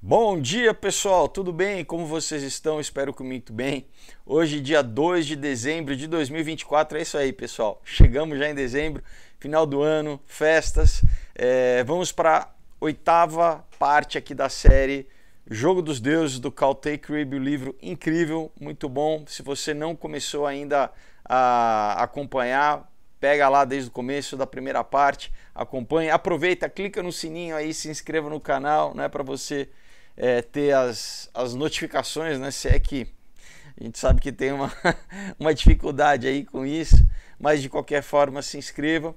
Bom dia pessoal, tudo bem? Como vocês estão? Espero que muito bem. Hoje, dia 2 de dezembro de 2024, é isso aí pessoal. Chegamos já em dezembro, final do ano, festas. É, vamos para a oitava parte aqui da série Jogo dos Deuses do Caltech o um livro incrível, muito bom. Se você não começou ainda a acompanhar, pega lá desde o começo da primeira parte, acompanhe, aproveita, clica no sininho aí, se inscreva no canal, não é para você é, ter as, as notificações, né? Se é que a gente sabe que tem uma, uma dificuldade aí com isso, mas de qualquer forma se inscreva.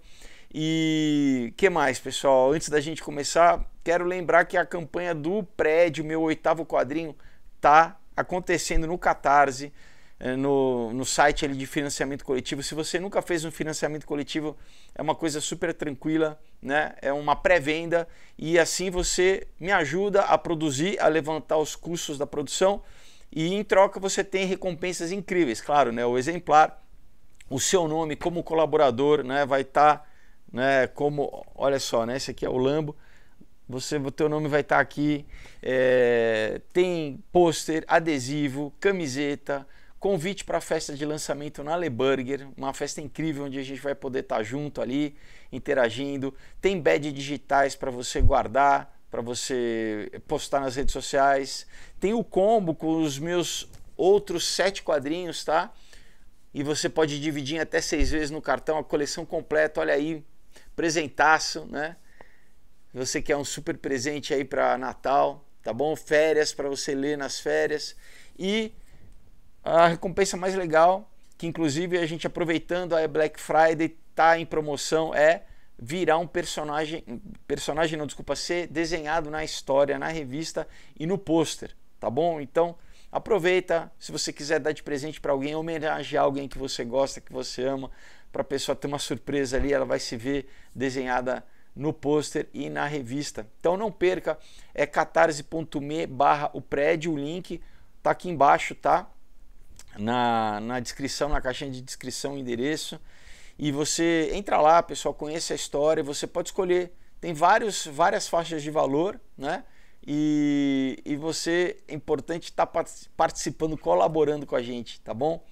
E que mais, pessoal? Antes da gente começar, quero lembrar que a campanha do prédio, meu oitavo quadrinho, tá acontecendo no Catarse. É, no, no site de financiamento coletivo. Se você nunca fez um financiamento coletivo, é uma coisa super tranquila, né? É uma pré-venda e assim você me ajuda a produzir, a levantar os custos da produção e em troca você tem recompensas incríveis, claro, né? O exemplar, o seu nome como colaborador, né? Vai estar, tá, né? Como, olha só, né? Esse aqui é o Lambo você o teu nome vai estar tá aqui é, tem pôster adesivo camiseta Convite para a festa de lançamento na Le Burger, uma festa incrível onde a gente vai poder estar tá junto ali, interagindo. Tem badge digitais para você guardar, para você postar nas redes sociais. Tem o combo com os meus outros sete quadrinhos, tá? E você pode dividir até seis vezes no cartão a coleção completa. Olha aí, presentaço, né? Você quer um super presente aí para Natal, tá bom? Férias para você ler nas férias. E a recompensa mais legal, que inclusive a gente aproveitando a Black Friday tá em promoção, é virar um personagem, personagem não, desculpa, ser desenhado na história, na revista e no pôster, tá bom? Então, aproveita, se você quiser dar de presente para alguém, homenagear alguém que você gosta, que você ama, para a pessoa ter uma surpresa ali, ela vai se ver desenhada no pôster e na revista. Então não perca, é catarse.me barra o prédio, o link tá aqui embaixo, tá? na, na descrição, na caixinha de descrição, endereço. E você entra lá, pessoal, conhece a história, você pode escolher. Tem vários, várias faixas de valor, né? E, e você, é importante estar tá participando, colaborando com a gente, tá bom?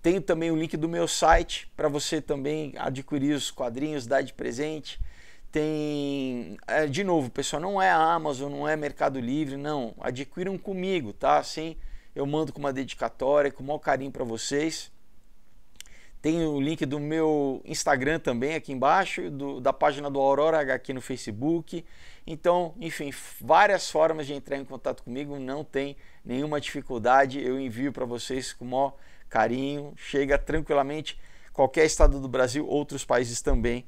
Tenho também o link do meu site para você também adquirir os quadrinhos, dar de presente. Tem, é, de novo, pessoal, não é Amazon, não é Mercado Livre, não. Adquiram comigo, tá? Assim, eu mando com uma dedicatória, com o maior carinho para vocês. Tem o link do meu Instagram também aqui embaixo, do, da página do Aurora aqui no Facebook. Então, enfim, várias formas de entrar em contato comigo, não tem nenhuma dificuldade. Eu envio para vocês com o maior carinho, chega tranquilamente qualquer estado do Brasil, outros países também.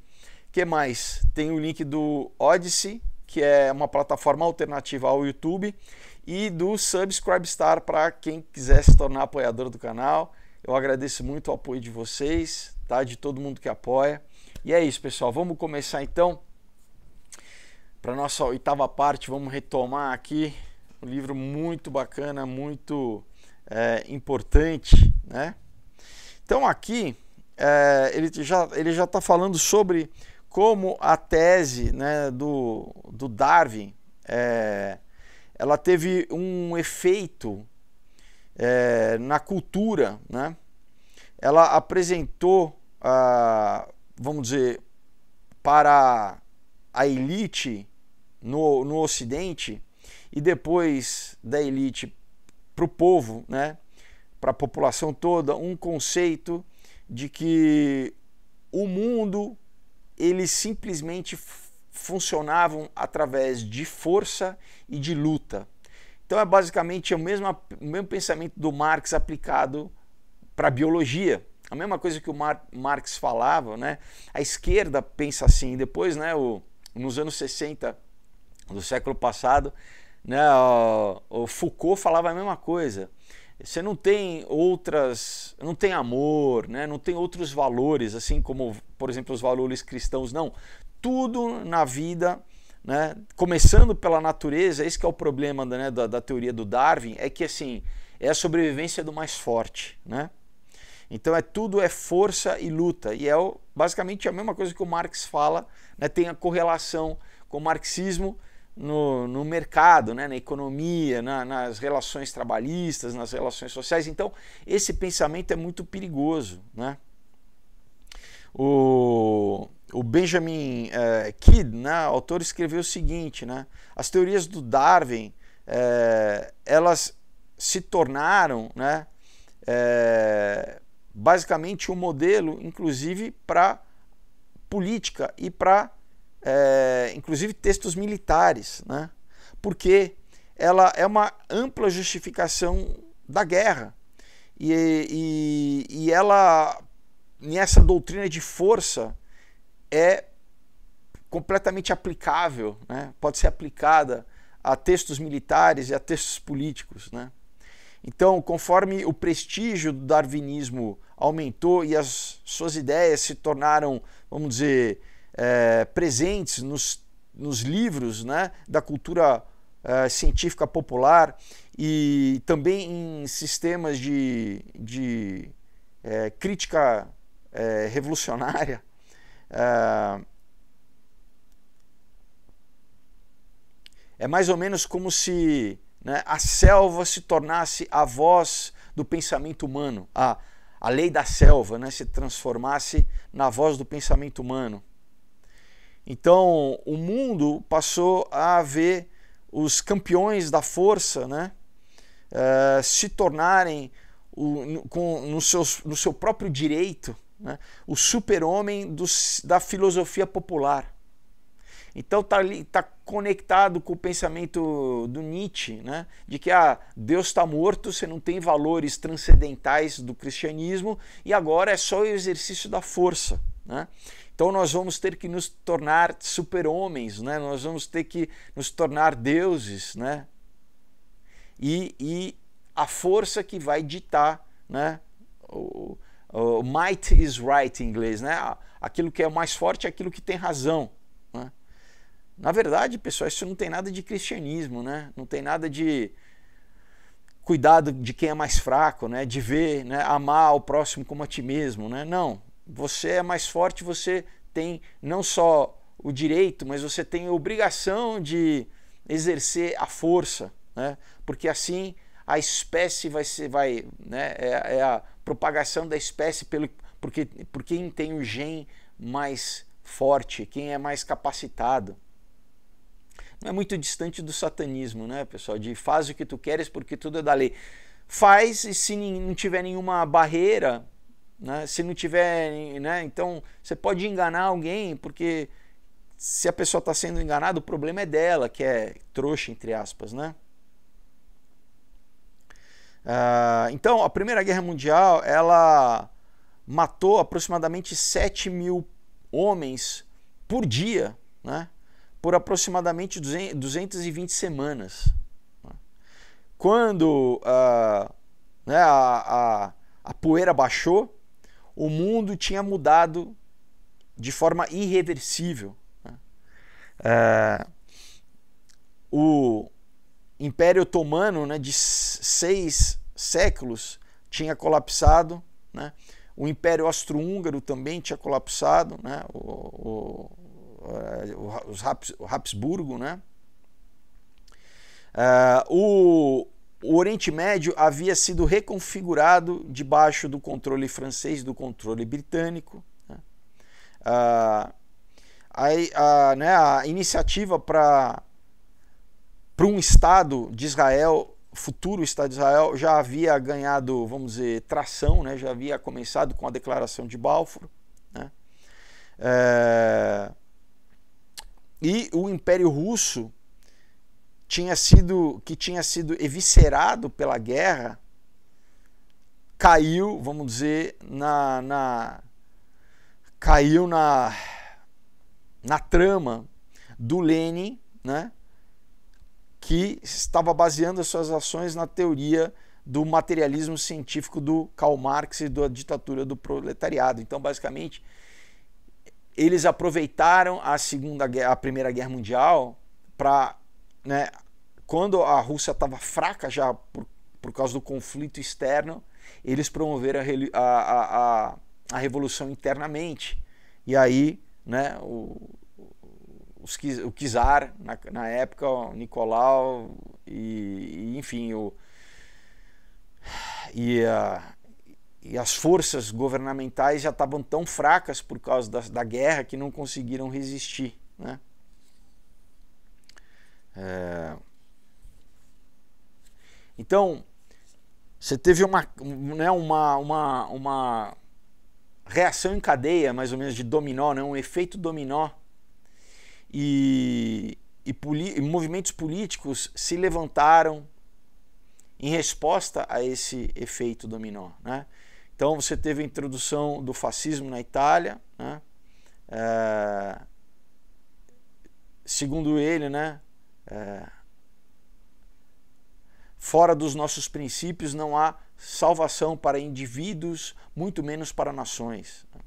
que mais? Tem o link do Odyssey, que é uma plataforma alternativa ao YouTube, e do Subscribe Star para quem quiser se tornar apoiador do canal. Eu agradeço muito o apoio de vocês, tá? De todo mundo que apoia. E é isso, pessoal. Vamos começar então para nossa oitava parte. Vamos retomar aqui um livro muito bacana, muito é, importante, né? Então aqui é, ele já ele já está falando sobre como a tese né, do, do Darwin é, ela teve um efeito é, na cultura, né? Ela apresentou, ah, vamos dizer, para a elite no, no Ocidente e depois da elite para o povo, né? Para a população toda, um conceito de que o mundo ele simplesmente funcionavam através de força e de luta. Então é basicamente o mesmo, o mesmo pensamento do Marx aplicado para a biologia. A mesma coisa que o Mar Marx falava, né? A esquerda pensa assim, depois, né, o, nos anos 60 do século passado, né, o, o Foucault falava a mesma coisa. Você não tem outras, não tem amor, né? Não tem outros valores, assim como, por exemplo, os valores cristãos, não tudo na vida, né? começando pela natureza, esse é o problema né, da, da, teoria do Darwin, é que assim, é a sobrevivência do mais forte, né? Então é tudo é força e luta, e é o, basicamente a mesma coisa que o Marx fala, né? tem a correlação com o marxismo no, no mercado, né? na economia, na, nas relações trabalhistas, nas relações sociais. Então esse pensamento é muito perigoso, né? O o Benjamin eh, Kidd, né, autor, escreveu o seguinte: né, as teorias do Darwin eh, elas se tornaram né, eh, basicamente um modelo, inclusive para política e para inclusive textos militares, né, porque ela é uma ampla justificação da guerra e, e, e ela nessa doutrina de força é completamente aplicável, né? pode ser aplicada a textos militares e a textos políticos. Né? Então, conforme o prestígio do darwinismo aumentou e as suas ideias se tornaram, vamos dizer, é, presentes nos, nos livros né, da cultura é, científica popular e também em sistemas de, de é, crítica é, revolucionária, é, é mais ou menos como se né, a selva se tornasse a voz do pensamento humano, a, a lei da selva né, se transformasse na voz do pensamento humano. Então, o mundo passou a ver os campeões da força né, uh, se tornarem o, no, com, no, seus, no seu próprio direito né? o super-homem da filosofia popular. Então está tá conectado com o pensamento do Nietzsche, né? de que ah, Deus está morto, você não tem valores transcendentais do cristianismo e agora é só o exercício da força. Né? Então nós vamos ter que nos tornar super-homens, né? nós vamos ter que nos tornar deuses. Né? E, e a força que vai ditar né? o, Uh, might is right em inglês, né? Aquilo que é mais forte é aquilo que tem razão. Né? Na verdade, pessoal, isso não tem nada de cristianismo, né? Não tem nada de cuidado de quem é mais fraco, né? De ver, né? Amar o próximo como a ti mesmo, né? Não. Você é mais forte, você tem não só o direito, mas você tem a obrigação de exercer a força, né? Porque assim a espécie vai ser, vai, né, é, é a propagação da espécie pelo, porque, por quem tem o gen mais forte, quem é mais capacitado. Não é muito distante do satanismo, né, pessoal? De faz o que tu queres porque tudo é da lei. Faz e se não tiver nenhuma barreira, né, se não tiver, né, então você pode enganar alguém porque se a pessoa está sendo enganada, o problema é dela, que é trouxa, entre aspas, né? Uh, então, a Primeira Guerra Mundial ela matou aproximadamente 7 mil homens por dia, né? por aproximadamente 220 semanas. Quando uh, né, a, a, a poeira baixou, o mundo tinha mudado de forma irreversível. Né? Uh, o Império Otomano, né, de seis séculos tinha colapsado, né? o Império Austro-Húngaro também tinha colapsado, né? o, o, os Haps, o Habsburgo, né? Uh, o, o Oriente Médio havia sido reconfigurado debaixo do controle francês, do controle britânico. Né? Uh, a, né, a iniciativa para um Estado de Israel futuro Estado de Israel já havia ganhado, vamos dizer, tração, né? já havia começado com a declaração de Balfour. Né? É... E o Império Russo tinha sido, que tinha sido eviscerado pela guerra, caiu, vamos dizer, na, na caiu na na trama do Lenin, né? que estava baseando as suas ações na teoria do materialismo científico do Karl Marx e da ditadura do proletariado. Então, basicamente, eles aproveitaram a segunda guerra, a primeira guerra mundial para, né, quando a Rússia estava fraca já por, por causa do conflito externo, eles promoveram a, a, a, a revolução internamente. E aí, né, o, os, o Kizar, na, na, época, o Nicolau, e, e enfim, o, e, e, as forças governamentais já estavam tão fracas por causa da, da guerra que não conseguiram resistir. Né? É... Então, você teve uma, né, uma, uma, uma reação em cadeia, mais ou menos, de dominó, né, um efeito dominó e, e, e movimentos políticos se levantaram em resposta a esse efeito dominó. Né? Então você teve a introdução do fascismo na Itália, né? é, segundo ele, né? É, fora dos nossos princípios não há salvação para indivíduos, muito menos para nações. Né?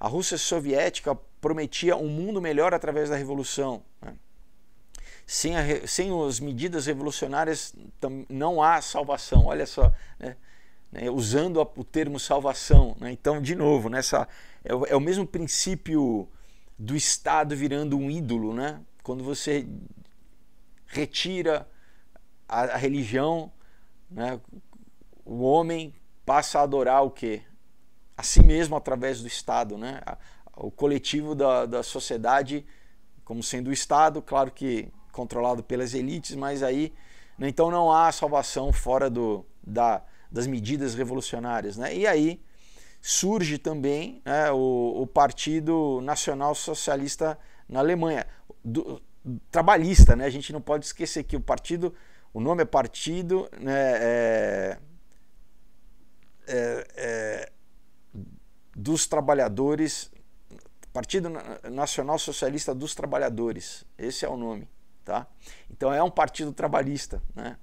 A Rússia soviética prometia um mundo melhor através da revolução. Né? Sem, a, sem as medidas revolucionárias não há salvação. Olha só, né? né usando o termo salvação. Né? Então, de novo, nessa, é, o, é o mesmo princípio do Estado virando um ídolo, né? quando você retira a, a religião, né? o homem passa a adorar o quê? A si mesmo através do Estado. Né? o coletivo da, da sociedade como sendo o Estado, claro que controlado pelas elites, mas aí né, então não há salvação fora do, da, das medidas revolucionárias. Né? E aí surge também né, o, o, Partido Nacional Socialista na Alemanha, do, trabalhista, né? a gente não pode esquecer que o partido, o nome é Partido né, é, é, é, dos Trabalhadores Partido Nacional Socialista dos Trabalhadores, esse é o nome, tá? Então é um partido trabalhista, né?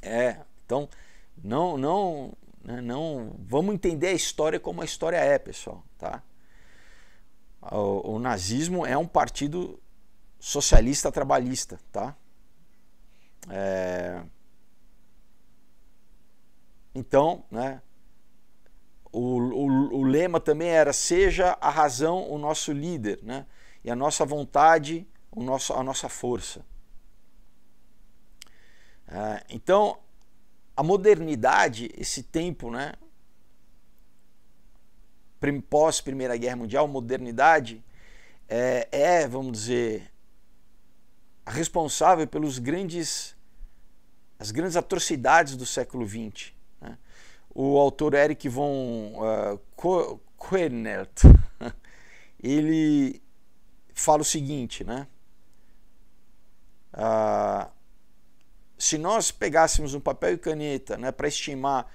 É, então não, não, né, não, vamos entender a história como a história é, pessoal, tá? O, o nazismo é um partido socialista trabalhista, tá? É, então, né? O, o, o lema também era: seja a razão o nosso líder, né? e a nossa vontade o nosso, a nossa força. É, então, a modernidade, esse tempo, né? pós Primeira Guerra Mundial, modernidade é, é, vamos dizer, responsável pelos grandes as grandes atrocidades do século XX o autor Eric von uh, eh, Koenert, ele fala o seguinte, né? Uh, se nós pegássemos um papel e caneta né, para estimar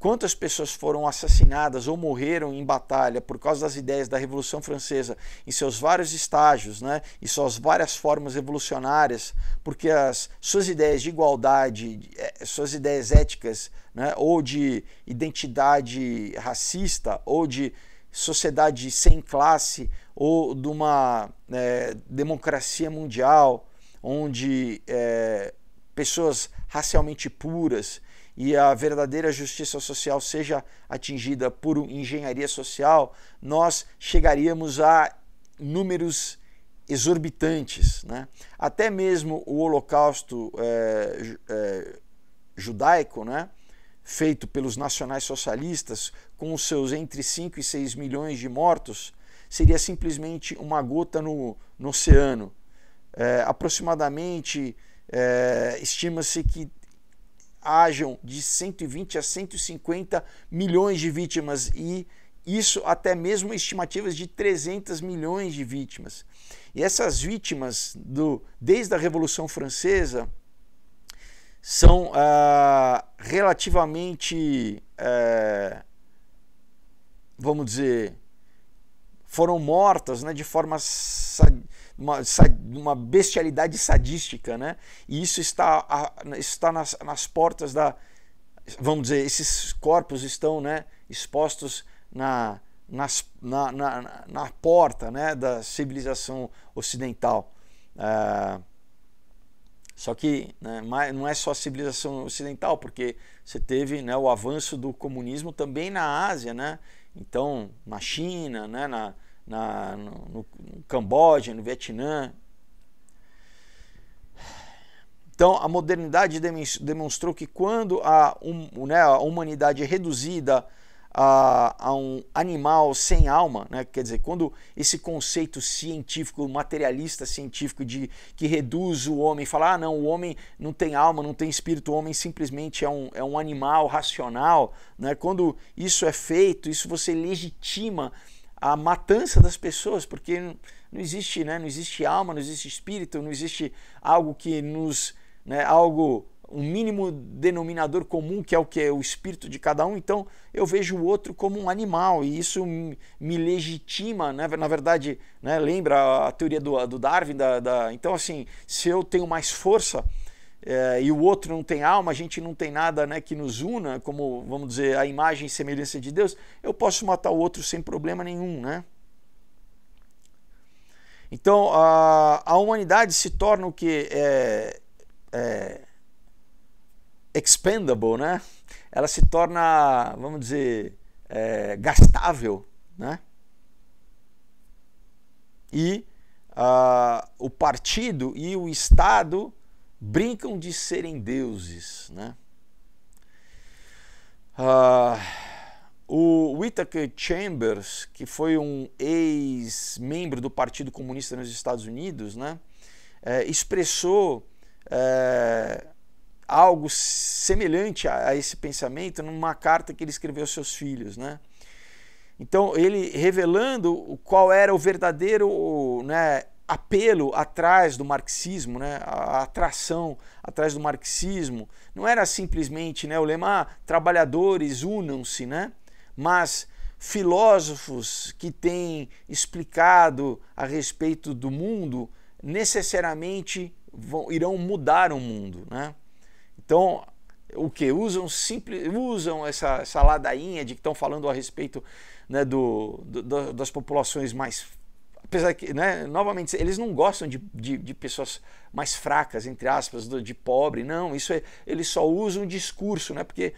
Quantas pessoas foram assassinadas ou morreram em batalha por causa das ideias da Revolução Francesa em seus vários estágios né, e suas várias formas revolucionárias, porque as suas ideias de igualdade, é, suas ideias éticas, né, ou de identidade racista, ou de sociedade sem classe, ou de uma é, democracia mundial onde é, pessoas racialmente puras e a verdadeira justiça social seja atingida por engenharia social, nós chegaríamos a números exorbitantes. Né? Até mesmo o Holocausto é, é, judaico, né? feito pelos nacionais-socialistas, com os seus entre 5 e 6 milhões de mortos, seria simplesmente uma gota no, no oceano. É, aproximadamente, estima-se que hajam de 120 a 150 milhões de vítimas e isso até mesmo estimativas de 300 milhões de vítimas. E essas vítimas do desde a Revolução Francesa são ah, relativamente, eh, vamos dizer, foram mortas né, de forma sad uma, uma bestialidade sadística, né? E isso está, está nas, nas portas da. Vamos dizer, esses corpos estão né, expostos na, nas, na, na, na porta né, da civilização ocidental. Ah, só que né, não é só a civilização ocidental, porque você teve né, o avanço do comunismo também na Ásia, né? Então, na China, né, na, na, no, no Camboja, no Vietnã. Então, a modernidade demonstrou que quando a, um, né, a humanidade é reduzida a, a, um animal sem alma, né? quer dizer, quando esse conceito científico, materialista científico de que reduz o homem, falar, ah, não, o homem não tem alma, não tem espírito, o homem simplesmente é um, é um animal racional, né? quando isso é feito, isso você legitima a matança das pessoas, porque não existe, né, não existe alma, não existe espírito, não existe algo que nos, né, algo um mínimo denominador comum que é o que é o espírito de cada um. Então eu vejo o outro como um animal e isso me legitima, né? na verdade, né? lembra a teoria do, do Darwin, da, da, então assim, se eu tenho mais força é, e o outro não tem alma, a gente não tem nada né, que nos una, como vamos dizer, a imagem e semelhança de Deus, eu posso matar o outro sem problema nenhum, né? Então a, a humanidade se torna o que é, é expendable, né? Ela se torna, vamos dizer, é, gastável, né? E uh, o partido e o Estado brincam de serem deuses, né? Ah, o Whittaker Chambers, que foi um ex-membro do Partido Comunista nos Estados Unidos, né, é, expressou é, algo semelhante a, a, esse pensamento numa carta que ele escreveu aos seus filhos. Né? Então, ele revelando qual era o verdadeiro né, apelo atrás do marxismo, né? a atração atrás do marxismo, não era simplesmente né, o lema ah, trabalhadores unam-se, né? mas filósofos que têm explicado a respeito do mundo necessariamente vão, irão mudar o mundo. Né? Então, o que? Usam, simples, usam essa, essa ladainha de que estão falando a respeito né, do, do das populações mais apesar que, né, novamente, eles não gostam de, de, de pessoas mais fracas, entre aspas, do, de pobre, não, isso é, eles só usam o discurso, né, porque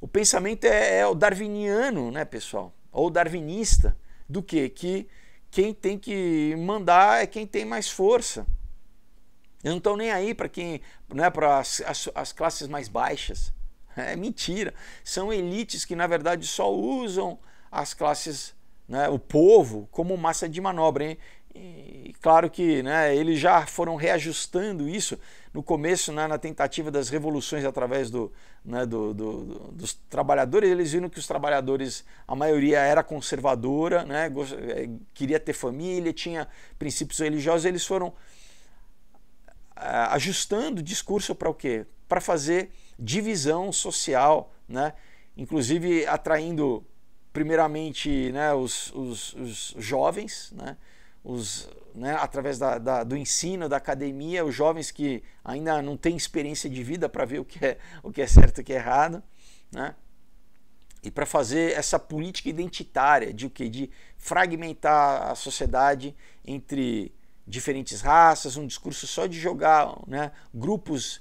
o pensamento é, é o darwiniano, né, pessoal, ou darwinista, do quê? Que quem tem que mandar é quem tem mais força. Eu não estão nem aí para quem, né, para as, as, as classes mais baixas. É mentira. São elites que, na verdade, só usam as classes né, o povo como massa de manobra. Hein? E claro que né, eles já foram reajustando isso no começo, né, na tentativa das revoluções através do, né, do, do, do, dos trabalhadores. Eles viram que os trabalhadores, a maioria era conservadora, né, eh, queria ter família, tinha princípios religiosos. Eles foram eh, ajustando o discurso para o quê? Para fazer divisão social, né, inclusive atraindo primeiramente né, os, os, os jovens, né, os, né, através da, da, do ensino, da academia, os jovens que ainda não têm experiência de vida para ver o que, é, o que é certo e o que é errado, né, e para fazer essa política identitária de o que? De fragmentar a sociedade entre diferentes raças, um discurso só de jogar né, grupos,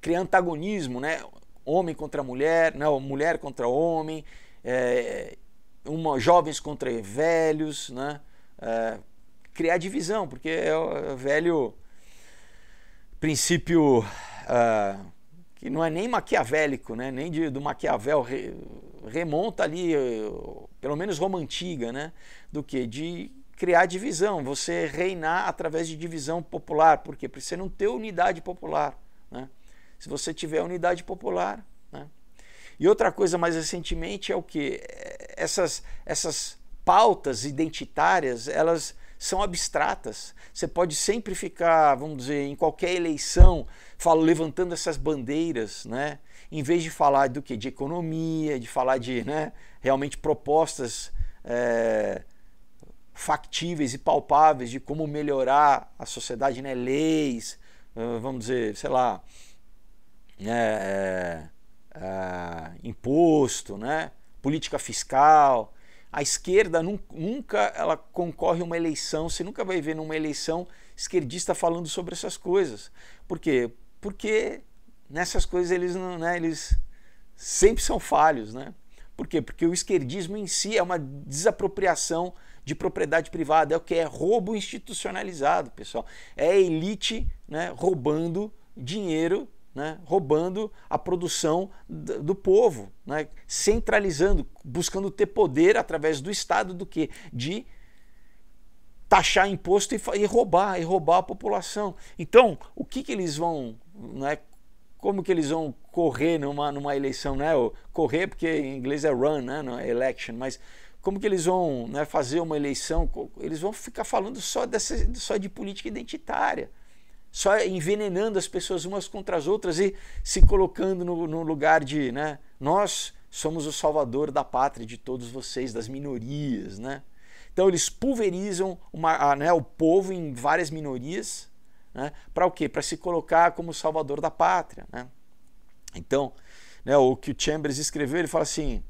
criar antagonismo, né, homem contra mulher, né, mulher contra homem, é, uma, jovens contra velhos, né? É, criar divisão, porque é o é velho princípio uh, que não é nem maquiavélico, né? nem de, do Maquiavel, re, remonta ali, pelo menos Roma Antiga, né? do que de criar divisão, você reinar através de divisão popular, por quê? Porque você não tem unidade popular. Né? Se você tiver unidade popular, e outra coisa mais recentemente é o que é, essas, essas pautas identitárias, elas são abstratas. Você pode sempre ficar, vamos dizer, em qualquer eleição, falo, levantando essas bandeiras, né? Em vez de falar do que? De economia, de falar de né, realmente propostas é, factíveis e palpáveis de como melhorar a sociedade, né? Leis, ah, vamos dizer, sei lá. Né, é, ah, imposto, né? política fiscal. A esquerda nunca ela concorre uma eleição, você nunca vai ver numa eleição esquerdista falando sobre essas coisas. Por quê? Porque nessas coisas eles não, né, eles sempre são falhos, né? Por quê? Porque o esquerdismo em si é uma desapropriação de propriedade privada, é o que é roubo institucionalizado, pessoal. É a elite, né, roubando dinheiro né, roubando a produção do povo, né, centralizando, buscando ter poder através do Estado do que de taxar imposto e, e, roubar, e roubar a população. Então, o que, que eles vão, né, como que eles vão correr numa, numa eleição, né? Correr porque em inglês é run, né? Não é election, mas como que eles vão né, fazer uma eleição? Eles vão ficar falando só, dessa, só de política identitária só envenenando as pessoas umas contra as outras e se colocando no, no lugar de, né? Nós somos o salvador da pátria de todos vocês, das minorias, né? Então eles pulverizam uma, né, o povo em várias minorias, né? Para o quê? Para se colocar como salvador da pátria, né? Então, né, o que o Chambers escreveu, ele fala assim: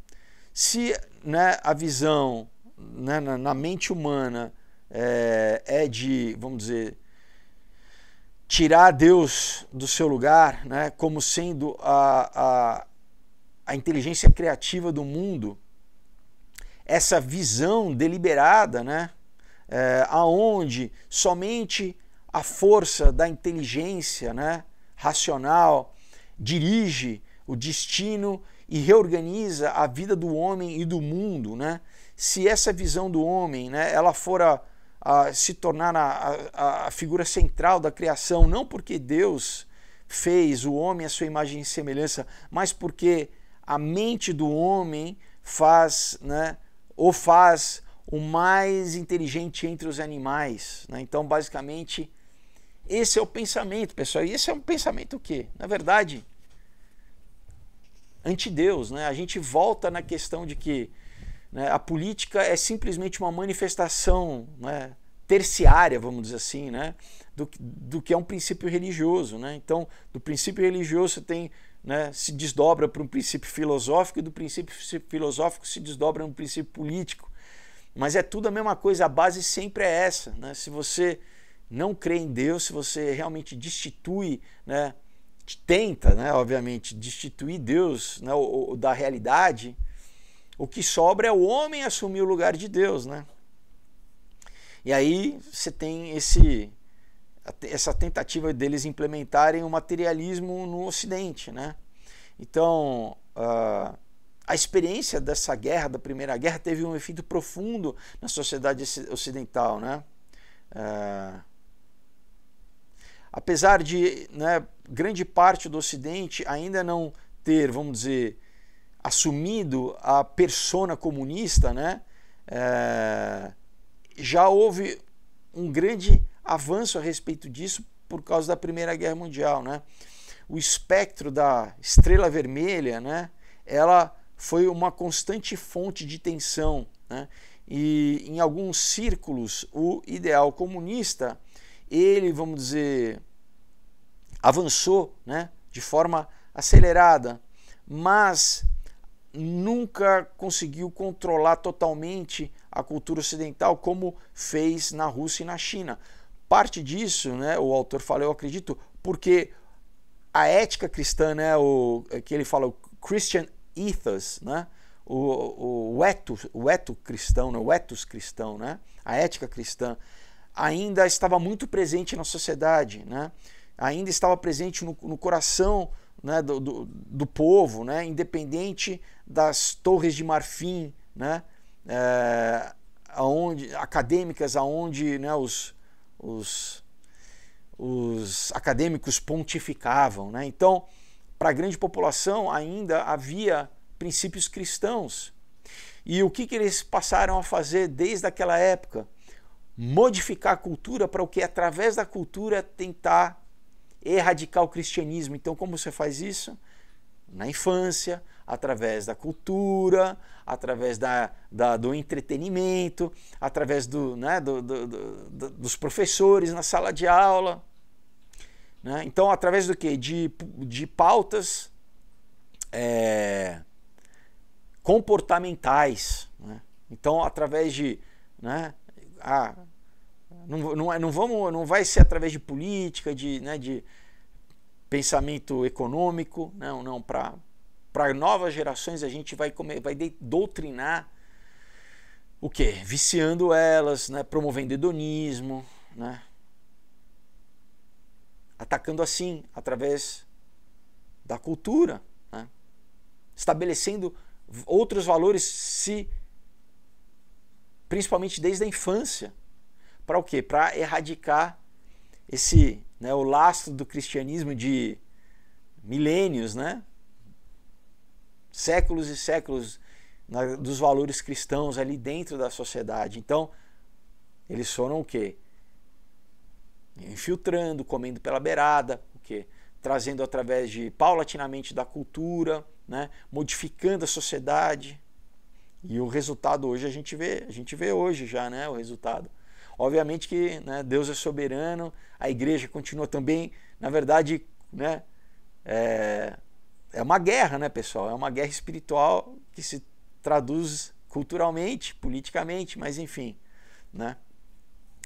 se né, a visão né, na, na, mente humana é, é de, vamos dizer, tirar Deus do seu lugar, né, como sendo a, a, a inteligência criativa do mundo, essa visão deliberada, né, é, aonde somente a força da inteligência né, racional dirige o destino e reorganiza a vida do homem e do mundo, né? Se essa visão do homem, né, ela fora a se tornar a, a, a figura central da criação, não porque Deus fez o homem à sua imagem e semelhança, mas porque a mente do homem faz, né, ou faz o mais inteligente entre os animais. Né? Então, basicamente, esse é o pensamento, pessoal. E esse é um pensamento o quê? Na verdade, Deus né? A gente volta na questão de que né? A política é simplesmente uma manifestação né, terciária, vamos dizer assim, né? do, do que é um princípio religioso. Né? Então, do princípio religioso tem né, se desdobra para um princípio filosófico e do princípio filosófico se desdobra para um princípio político. Mas é tudo a mesma coisa, a base sempre é essa. Né? Se você não crê em Deus, se você realmente destitui, né, tenta, né? obviamente, destituir Deus né? da realidade, o que sobra é o homem assumir o lugar de Deus, né? E aí você tem esse essa tentativa deles implementarem o materialismo no Ocidente, né? Então uh, a experiência dessa guerra, da Primeira Guerra, teve um efeito profundo na sociedade ocidental, né? Uh, apesar de né, grande parte do Ocidente ainda não ter, vamos dizer, assumido a persona comunista, né, é, já houve um grande avanço a respeito disso por causa da Primeira Guerra Mundial, né? O espectro da estrela vermelha, né? Ela foi uma constante fonte de tensão, né? E em alguns círculos o ideal comunista, ele, vamos dizer, avançou, né? De forma acelerada, mas nunca conseguiu controlar totalmente a cultura ocidental como fez na Rússia e na China. Parte disso, né, o autor fala, eu acredito, porque a ética cristã, né, o, é que ele fala, o Christian ethos, né, o, o, o, etos, o eto cristão, né, o etos cristão, né, a ética cristã, ainda estava muito presente na sociedade, né, ainda estava presente no, no coração né, do, do, do, povo, né, independente das torres de marfim, né, é, aonde, acadêmicas, aonde né, os, os, os acadêmicos pontificavam. Né? Então, para a grande população ainda havia princípios cristãos. E o que, que eles passaram a fazer desde aquela época? Modificar a cultura para o que, através da cultura, tentar erradicar o cristianismo. Então, como você faz isso? Na infância, através da cultura, através da, da do entretenimento, através do, né, do, do, do, dos professores na sala de aula. Né? Então, através do que? De, de pautas é, comportamentais. Né? Então, através de. Né, a, ah, não, não, não, vamos, não vai ser através de política, de, né, de, pensamento econômico, não, não, para novas gerações a gente vai, comer, vai doutrinar o quê? Viciando elas, né? promovendo hedonismo, né? atacando assim, através da cultura, né? estabelecendo outros valores, se principalmente desde a infância, para o quê? Para erradicar esse né, o lastro do cristianismo de milênios, né, séculos e séculos na, dos valores cristãos ali dentro da sociedade. Então, eles foram o quê? Infiltrando, comendo pela beirada, o quê? Trazendo através de paulatinamente da cultura, né, modificando a sociedade. E o resultado hoje a gente vê, a gente vê hoje já, né, o resultado. Obviamente que né, Deus é soberano, a igreja continua também, na verdade, né, é, é uma guerra, né, pessoal? É uma guerra espiritual que se traduz culturalmente, politicamente, mas enfim, né?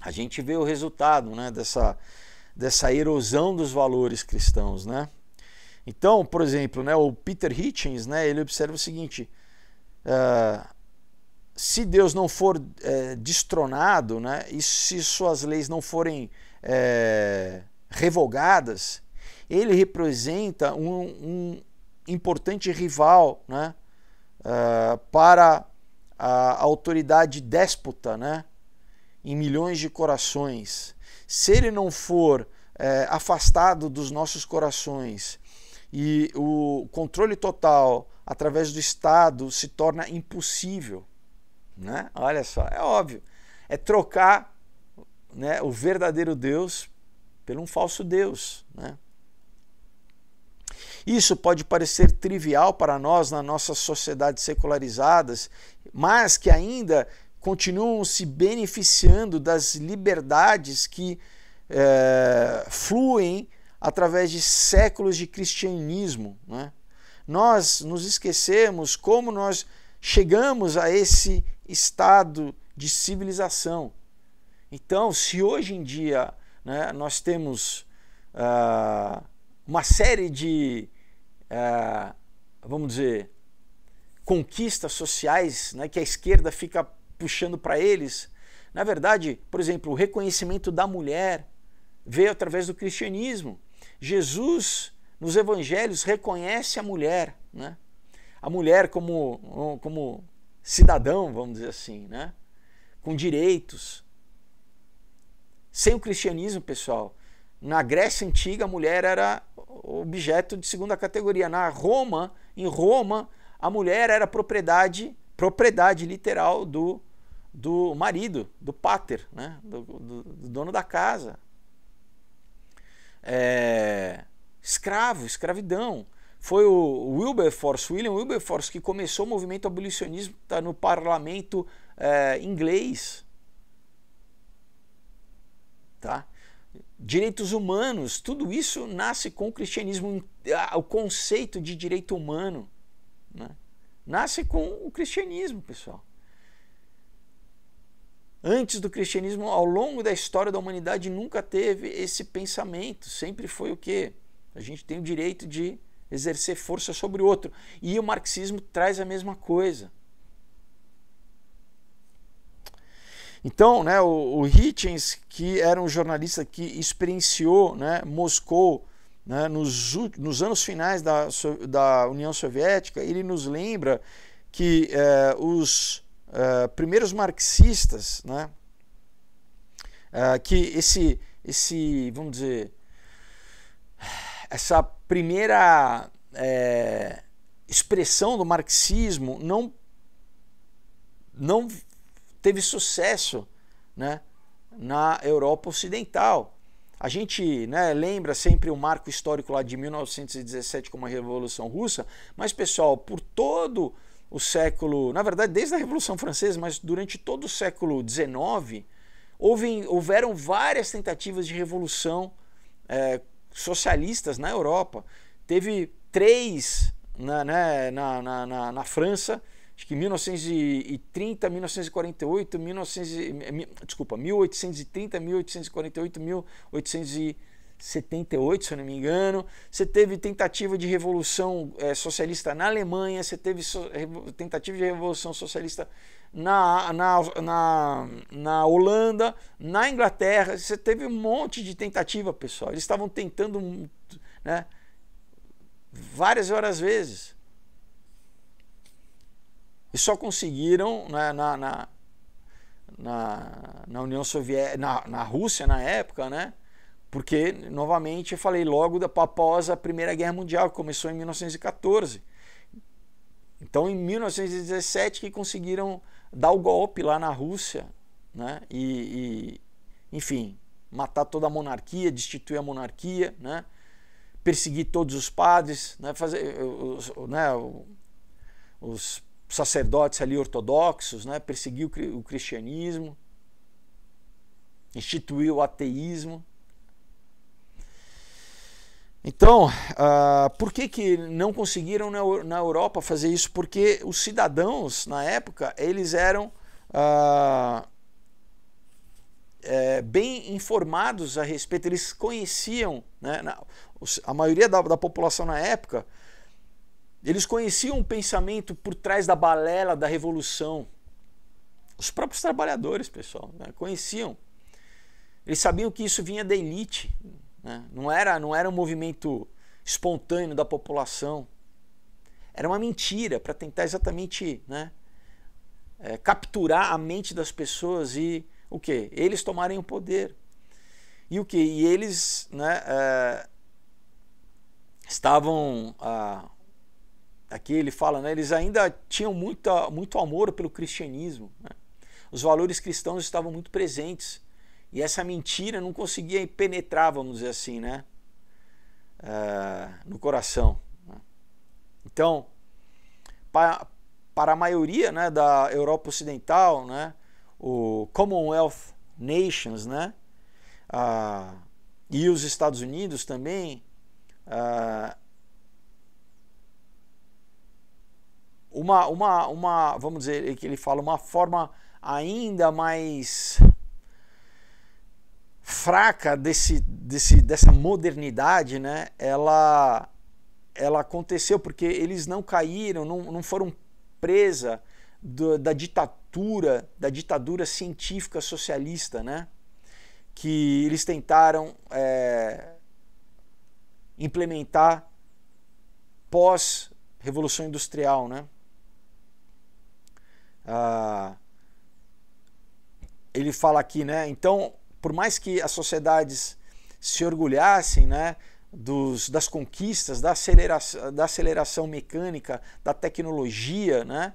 A gente vê o resultado, né, dessa dessa erosão dos valores cristãos, né? Então, por exemplo, né, o Peter Hitchens, né, ele observa o seguinte: uh, se Deus não for é, destronado, né, e se suas leis não forem é, revogadas, ele representa um, um importante rival né, uh, para a autoridade déspota né, em milhões de corações. Se ele não for é, afastado dos nossos corações e o controle total através do Estado se torna impossível né? Olha só, é óbvio. É trocar né, o verdadeiro Deus pelo um falso Deus. Né? Isso pode parecer trivial para nós na nossas sociedades secularizadas, mas que ainda continuam se beneficiando das liberdades que é, fluem através de séculos de cristianismo. Né? Nós nos esquecemos como nós chegamos a esse estado de civilização. Então, se hoje em dia né, nós temos uh, uma série de, uh, vamos dizer, conquistas sociais né, que a esquerda fica puxando para eles, na verdade, por exemplo, o reconhecimento da mulher veio através do cristianismo. Jesus, nos evangelhos, reconhece a mulher, né? a mulher como, como cidadão, vamos dizer assim, né? com direitos. Sem o cristianismo, pessoal, na Grécia antiga a mulher era objeto de segunda categoria. Na Roma, em Roma, a mulher era propriedade, propriedade literal do do marido, do pater, né? do, do, do dono da casa. É, escravo, escravidão foi o Wilberforce, William Wilberforce, que começou o movimento abolicionista tá no parlamento é, inglês. Tá? Direitos humanos, tudo isso nasce com o cristianismo, o conceito de direito humano. Né? Nasce com o cristianismo, pessoal. Antes do cristianismo, ao longo da história da humanidade, nunca teve esse pensamento. Sempre foi o quê? A gente tem o direito de exercer força sobre o outro. E o marxismo traz a mesma coisa. Então, né, o, o Hitchens, que era um jornalista que experienciou né, Moscou né, nos, nos anos finais da, da União Soviética, ele nos lembra que eh, os eh, primeiros marxistas, né, eh, que esse, esse, vamos dizer, essa primeira é, expressão do marxismo não, não teve sucesso né, na Europa Ocidental. A gente né, lembra sempre o marco histórico lá de 1917 como a Revolução Russa, mas pessoal, por todo o século, na verdade, desde a Revolução Francesa, mas durante todo o século XIX, houve, houveram várias tentativas de revolução é, socialistas na Europa. Teve três na, né, na, na, na, na França, acho que 1930, 1948, 1900, desculpa, 1830, 1848, 1878, se eu não me engano. Você teve tentativa de revolução é, socialista na Alemanha, você teve so, tentativa de revolução socialista na, na, na, na Holanda, na Inglaterra. Você teve um monte de tentativa, pessoal. Eles estavam tentando né, várias e várias vezes. E só conseguiram né, na, na, na, na, União Soviética, na, na Rússia na época, né? Porque, novamente, eu falei logo da, após a Primeira Guerra Mundial, que começou em 1914. Então, em 1917, que conseguiram dar o golpe lá na Rússia, né? E, e enfim, matar toda a monarquia, destituir a monarquia, né? Perseguir todos os padres, né? Fazer eh, os, né? os sacerdotes ali ortodoxos, né? Perseguir o, o cristianismo, instituir o ateísmo. Então, uh, por que, que não conseguiram na, na, Europa fazer isso? Porque os cidadãos, na época, eles eram uh, é, bem informados a respeito, eles conheciam, né, na, a maioria da, da população na época, eles conheciam o pensamento por trás da balela da revolução. Os próprios trabalhadores, pessoal, né, conheciam. Eles sabiam que isso vinha da elite, né? Não, era, não era um movimento espontâneo da população. Era uma mentira para tentar exatamente né, é, capturar a mente das pessoas e o que Eles tomarem o poder. E o que E eles né, é, estavam. a ah, aqui ele fala, né, eles ainda tinham muita, muito amor pelo cristianismo. Né? Os valores cristãos estavam muito presentes e essa mentira não conseguia penetrar, vamos dizer assim, né? Uh, no coração. Né? Então, para, para a maioria né, da Europa Ocidental, né, o Commonwealth Nations, né, uh, e os Estados Unidos também, uh, uma, uma, uma, vamos dizer que ele fala, uma forma ainda mais fraca desse, desse, dessa modernidade, né, ela, ela aconteceu porque eles não caíram, não, não foram presa do, da ditadura, da ditadura científica socialista, né, que eles tentaram é, implementar pós revolução industrial, né? Ah, ele fala aqui, né? Então por mais que as sociedades se orgulhassem né, dos, das conquistas, da aceleração, da aceleração mecânica, da tecnologia, né,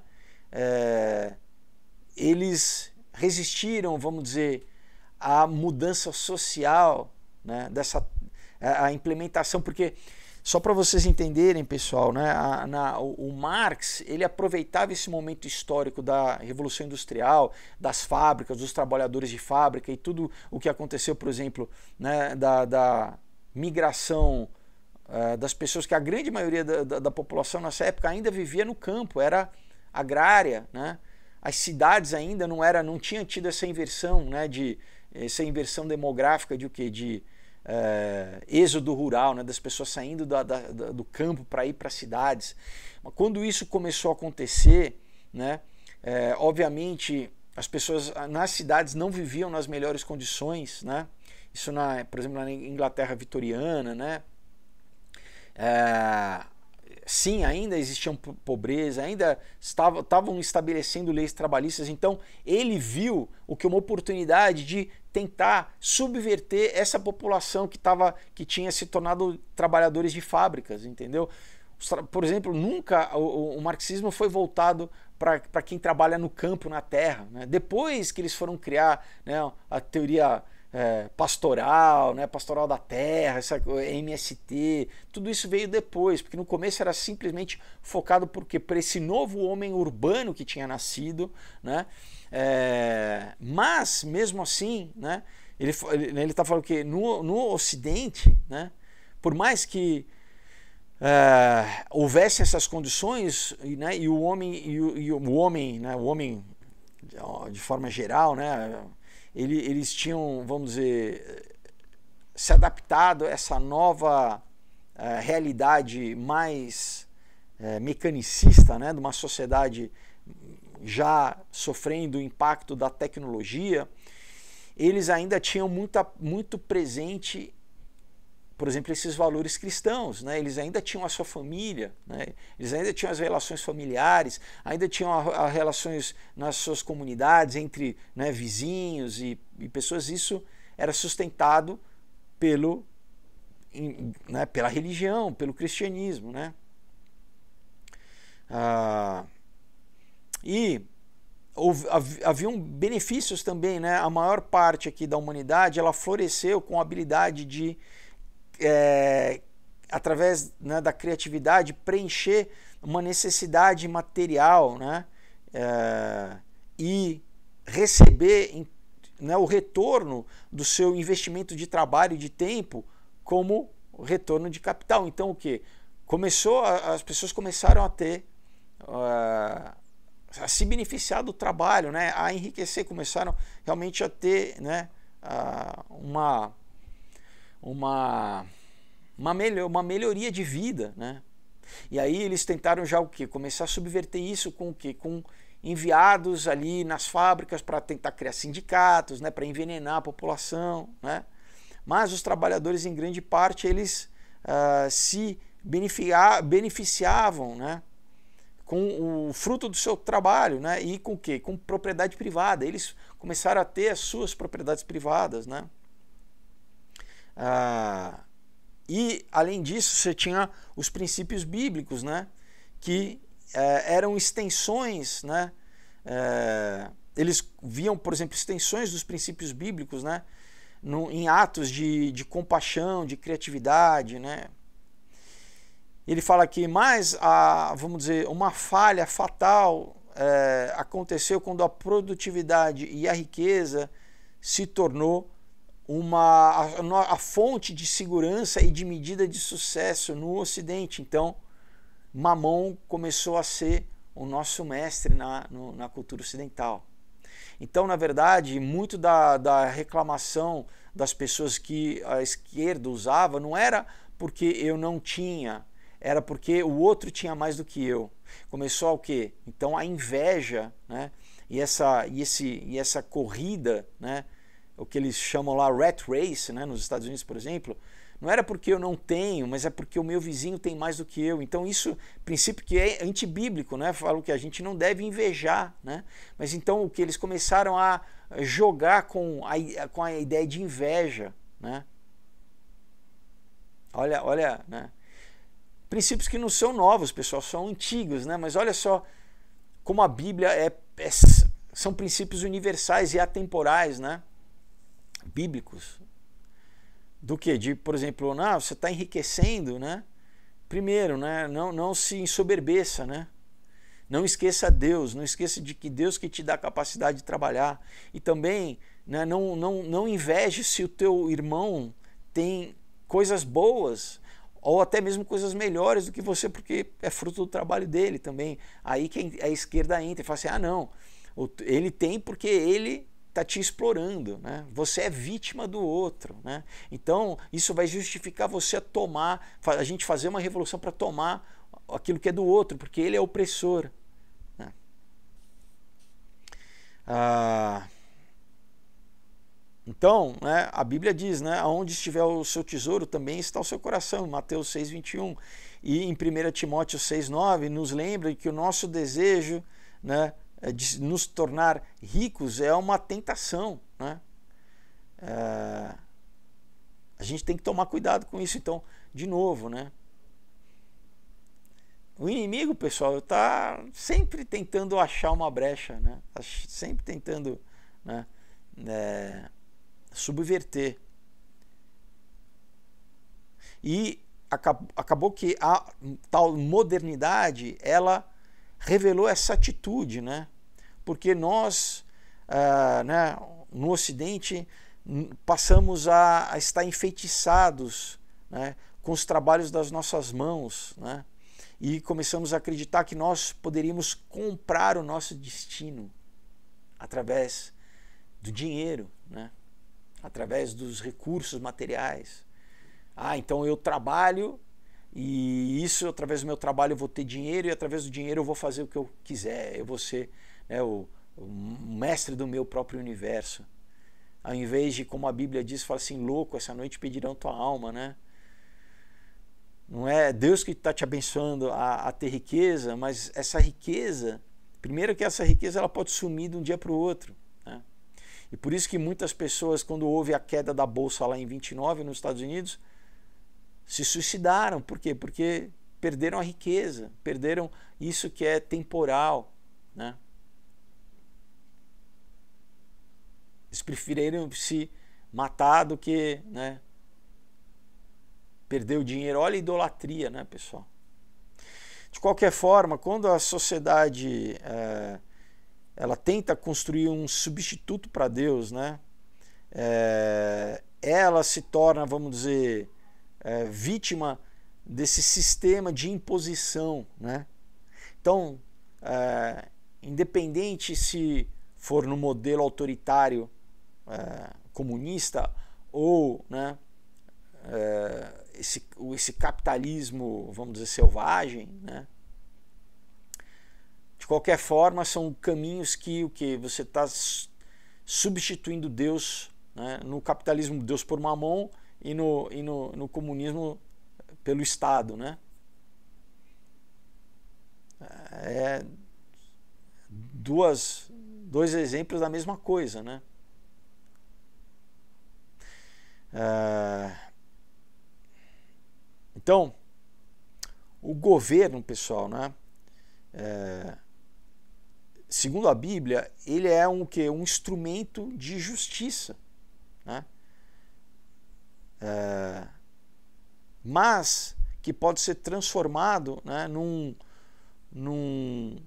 é, eles resistiram, vamos dizer, à mudança social né, dessa a implementação, porque só para vocês entenderem, pessoal, né, a, na, o, o, Marx ele aproveitava esse momento histórico da Revolução Industrial, das fábricas, dos trabalhadores de fábrica e tudo o que aconteceu, por exemplo, né, da, da migração uh, das pessoas, que a grande maioria da, da, da, população nessa época ainda vivia no campo, era agrária, né? as cidades ainda não era, não tinha tido essa inversão, né, de essa inversão demográfica de o que, De é, êxodo rural, né, das pessoas saindo da, da, da, do campo para ir para as cidades. Quando isso começou a acontecer, né, é, obviamente as pessoas ah, nas cidades não viviam nas melhores condições, né? Isso na, por exemplo, na Inglaterra vitoriana, né? É, sim, ainda existiam pobreza, ainda estavam estabelecendo leis trabalhistas. Então, ele viu o que uma oportunidade de tentar subverter essa população que, tava, que tinha se tornado trabalhadores de fábricas, entendeu? Por exemplo, nunca o, o marxismo foi voltado para quem trabalha no campo, na terra. Né? Depois que eles foram criar né, a teoria é, pastoral, né, pastoral da terra, essa, MST, tudo isso veio depois, porque no começo era simplesmente focado porque para esse novo homem urbano que tinha nascido, né, é, mas mesmo assim, né, ele ele né, está falando que no, no Ocidente, né, por mais que é, houvesse essas condições, né, e o homem e o, e o homem, né, o homem de forma geral, né, ele, eles tinham, vamos dizer, se adaptado a essa nova eh, realidade mais eh, mecanicista, né, de uma sociedade já sofrendo o impacto da tecnologia, eles ainda tinham muita, muito presente por exemplo, esses valores cristãos, né? eles ainda tinham a sua família, né? eles ainda tinham as relações familiares, ainda tinham as relações nas suas comunidades, entre né, vizinhos e, e, pessoas, isso era sustentado pelo, em, né, pela religião, pelo cristianismo. Né? Ah, e houve, haviam benefícios também, né? a maior parte aqui da humanidade ela floresceu com a habilidade de é, através né, da criatividade, preencher uma necessidade material né, é, e receber né, o retorno do seu investimento de trabalho e de tempo como retorno de capital. Então, o que? Começou, as pessoas começaram a ter. Uh, a se beneficiar do trabalho, né? a enriquecer, começaram realmente a ter né, uh, uma uma, uma, melhor, uma melhoria de vida, né? E aí eles tentaram já o que? Começar a subverter isso com o que Com enviados ali nas fábricas para tentar criar sindicatos, né, para envenenar a população, né? Mas os trabalhadores em grande parte eles uh, se beneficiavam, né, com o fruto do seu trabalho, né? E com o quê? Com propriedade privada. Eles começaram a ter as suas propriedades privadas, né? Ah, e, além disso, você tinha os princípios bíblicos, né? que eh, eram extensões, né? Eh, eles viam, por exemplo, extensões dos princípios bíblicos né? No, em atos de, de compaixão, de criatividade. Né? Ele fala que mais, a, vamos dizer, uma falha fatal eh, aconteceu quando a produtividade e a riqueza se tornou uma a, a, fonte de segurança e de medida de sucesso no Ocidente. Então, Mamon começou a ser o nosso mestre na, no, na cultura ocidental. Então, na verdade, muito da, da reclamação das pessoas que a esquerda usava não era porque eu não tinha, era porque o outro tinha mais do que eu. Começou o quê? Então a inveja, né? E essa, e esse, e essa corrida, né? o que eles chamam lá rat race, né, nos Estados Unidos, por exemplo, não era porque eu não tenho, mas é porque o meu vizinho tem mais do que eu. Então isso, princípio que é antibíblico, né? Falo que a gente não deve invejar, né? Mas então o que eles começaram a jogar com a, com a ideia de inveja, né? Olha, olha, né? Princípios que não são novos, pessoal, são antigos, né? Mas olha só como a Bíblia é, é são princípios universais e atemporais, né? bíblicos do que de, por exemplo, ah, você está enriquecendo, né? Primeiro, né? Não, não se ensoberbeça, né? Não esqueça Deus, não esqueça de que Deus que te dá a capacidade de trabalhar. E também né, não, não, não inveje se o teu irmão tem coisas boas ou até mesmo coisas melhores do que você, porque é fruto do trabalho dele também. Aí quem a esquerda entra e fala assim: ah, não, ele tem porque ele está te explorando, né? Você é vítima do outro, né? Então isso vai justificar você a tomar, a gente fazer uma revolução para tomar aquilo que é do outro, porque ele é opressor. Né? Ah, então, né, a Bíblia diz, né, aonde estiver o seu tesouro também está o seu coração, Mateus 6:21 e em 1 Timóteo 6:9 nos lembra que o nosso desejo, né, eh, de nos tornar ricos é uma tentação. Né? É, a gente tem que tomar cuidado com isso, então, de novo, né? O inimigo, pessoal, está sempre tentando achar uma brecha, né? Tá sempre tentando né, é, subverter. E acabou, acabou que a tal modernidade, ela revelou essa atitude, né? porque nós, ah, né, no Ocidente, passamos a, a estar enfeitiçados né, com os trabalhos das nossas mãos, né? e começamos a acreditar que nós poderíamos comprar o nosso destino através do dinheiro, né? através dos recursos materiais. Ah, então eu trabalho e isso através do meu trabalho eu vou ter dinheiro e através do dinheiro eu vou fazer o que eu quiser, eu vou ser né, o, o mestre do meu próprio universo. Ao invés de, como a Bíblia diz, fala assim: louco, essa noite pedirão tua alma, né? Não é Deus que está te abençoando a, a, ter riqueza, mas essa riqueza, primeiro que essa riqueza ela pode sumir de um dia para o outro. Né? E por isso que muitas pessoas, quando houve a queda da bolsa lá em 29 nos Estados Unidos, se suicidaram. Por quê? Porque perderam a riqueza, perderam isso que é temporal. Né? Eles preferiram se matar do que né, perder o dinheiro. Olha a idolatria, né, pessoal? De qualquer forma, quando a sociedade é, ela tenta construir um substituto para Deus, né, é, ela se torna, vamos dizer, é, vítima desse sistema de imposição. Né? Então, independente se for no modelo autoritário é, comunista ou né, é, esse, esse capitalismo, vamos dizer, selvagem, né? De qualquer forma, são caminhos que o que você está substituindo Deus né, no capitalismo Deus por mamon e no, e no, no comunismo pelo Estado, né? É duas, dois exemplos da mesma coisa, né? Ah, então, o governo, pessoal, né? É, segundo a Bíblia, ele é um que um instrumento de justiça, né? É, mas que pode ser transformado, né? Num num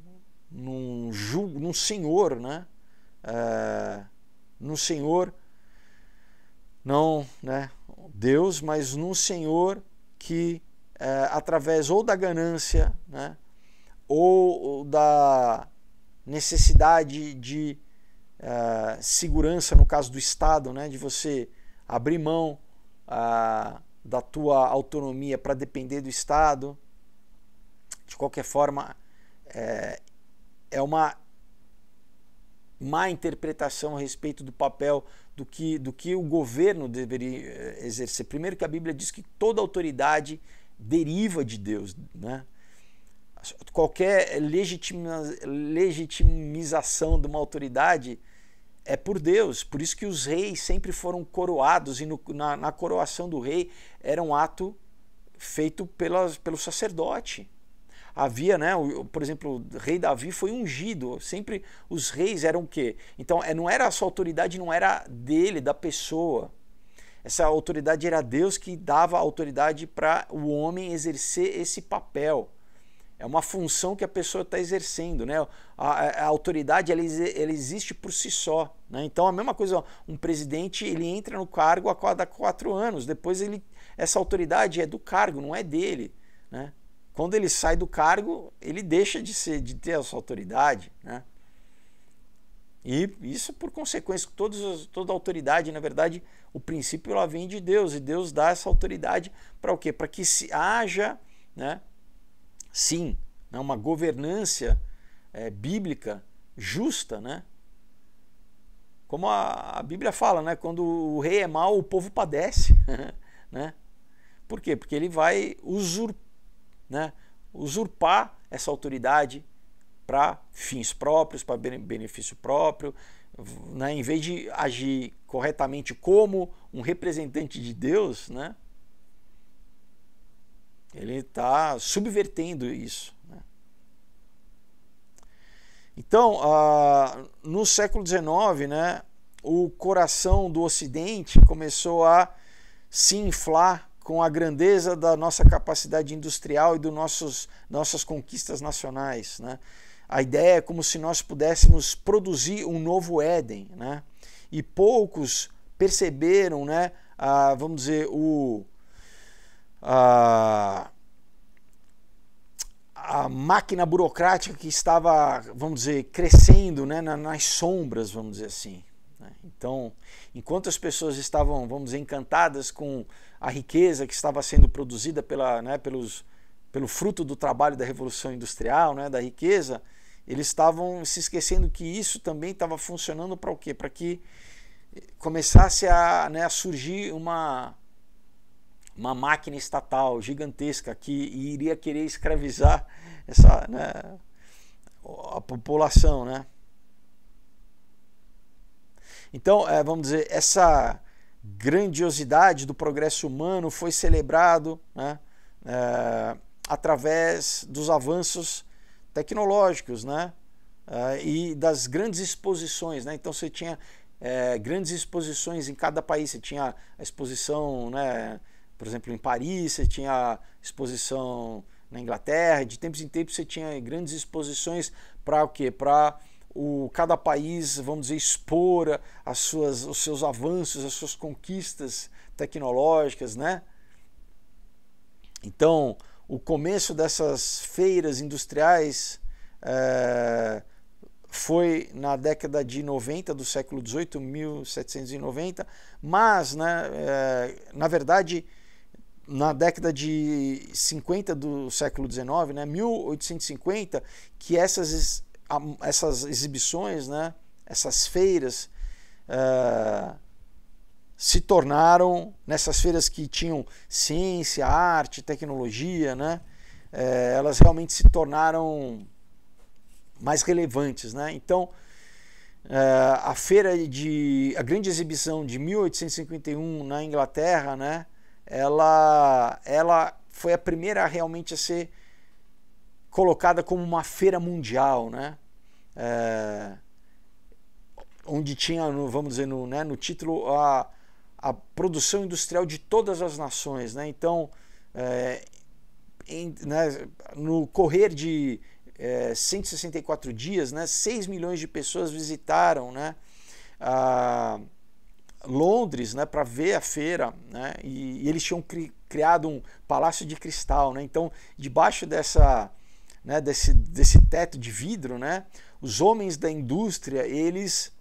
num, ju num senhor, né? É, eh, num senhor não né, Deus, mas num Senhor que, é, através ou da ganância, né, ou, da necessidade de é, segurança, no caso do Estado, né, de você abrir mão a, ah, da tua autonomia para depender do Estado, de qualquer forma, é, é uma má interpretação a respeito do papel do que, do que o governo deveria eh, exercer. Primeiro, que a Bíblia diz que toda autoridade deriva de Deus, né? Qualquer legitima, legitimização de uma autoridade é por Deus. Por isso que os reis sempre foram coroados, e no, na, na, coroação do rei era um ato feito pelas, pelo sacerdote havia, né, o, por exemplo, o rei Davi foi ungido. Sempre os reis eram o quê? Então, é, não era a sua autoridade, não era dele, da pessoa. Essa autoridade era Deus que dava autoridade para o homem exercer esse papel. É uma função que a pessoa está exercendo, né? A, a autoridade ela, ela, existe por si só, né? Então a mesma coisa, um presidente ele entra no cargo a cada quatro anos, depois ele essa autoridade é do cargo, não é dele, né? Quando ele sai do cargo, ele deixa de, ser, de ter a sua autoridade. Né? E isso é por consequência, todos, toda autoridade, na verdade, o princípio ela vem de Deus, e Deus dá essa autoridade para o quê? Para que se haja, né, sim, né, uma governança é, bíblica justa, né? Como a, a, Bíblia fala, né? Quando o rei é mau, o povo padece, né? Por quê? Porque ele vai usurpar né, usurpar essa autoridade para fins próprios, para benefício próprio, né, em vez de agir corretamente como um representante de Deus, né, ele está subvertendo isso. Né. Então, ah, no século XIX, né, o coração do Ocidente começou a se inflar com a grandeza da nossa capacidade industrial e das nossos, nossas conquistas nacionais. Né? A ideia é como se nós pudéssemos produzir um novo Éden. Né? E poucos perceberam, né, a, vamos dizer, o, a, a máquina burocrática que estava, vamos dizer, crescendo né, nas sombras, vamos dizer assim. Então, enquanto as pessoas estavam, vamos dizer, encantadas com a riqueza que estava sendo produzida pela, né, pelos, pelo fruto do trabalho da Revolução Industrial, né, da riqueza, eles estavam se esquecendo que isso também estava funcionando para o quê? Para que começasse a, né, a surgir uma, uma máquina estatal gigantesca que iria querer escravizar essa, né, a população, né? Então, é, vamos dizer, essa grandiosidade do progresso humano foi celebrado né, é, através dos avanços tecnológicos né, é, e das grandes exposições. Né? Então, você tinha é, grandes exposições em cada país. Você tinha a exposição, né, por exemplo, em Paris, você tinha a exposição na Inglaterra, de tempos em tempos você tinha grandes exposições para o quê? Para o, cada país, vamos dizer, expor as suas, os seus avanços, as suas conquistas tecnológicas, né? Então, o começo dessas feiras industriais é, foi na década de 90 do século 18, 1790, mas, né, é, na verdade, na década de 50 do século 19, né, 1850, que essas essas exibições, né, essas feiras, uh, se tornaram, nessas feiras que tinham ciência, arte, tecnologia, né, uh, elas realmente se tornaram mais relevantes. Né? Então, uh, a feira de. a grande exibição de 1851 na Inglaterra, né, ela, ela foi a primeira realmente a ser colocada como uma feira mundial, né? É, onde tinha, vamos dizer, no, né, no título a, a produção industrial de todas as nações, né? Então, é, em, né, no correr de é, 164 dias, né, 6 milhões de pessoas visitaram, né? A, Londres, né, para ver a feira, né, e, e eles tinham cri, criado um palácio de cristal, né, então debaixo dessa né, desse, desse teto de vidro, né, os homens da indústria, eles,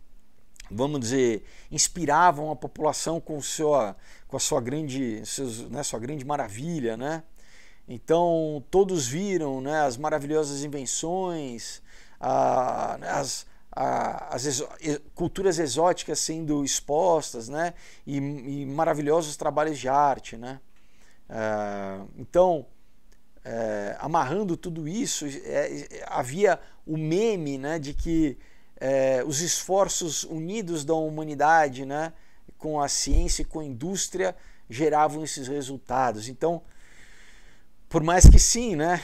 vamos dizer, inspiravam a população com, sua, com a sua grande, seus, né, sua grande maravilha, né? Então, todos viram né, as maravilhosas invenções, a, as, a, as exo culturas exóticas sendo expostas, né? E, e maravilhosos trabalhos de arte, né? Uh, então, é, amarrando tudo isso, é, havia o meme né, de que é, os esforços unidos da humanidade né, com a ciência e com a indústria geravam esses resultados. Então, por mais que sim, né,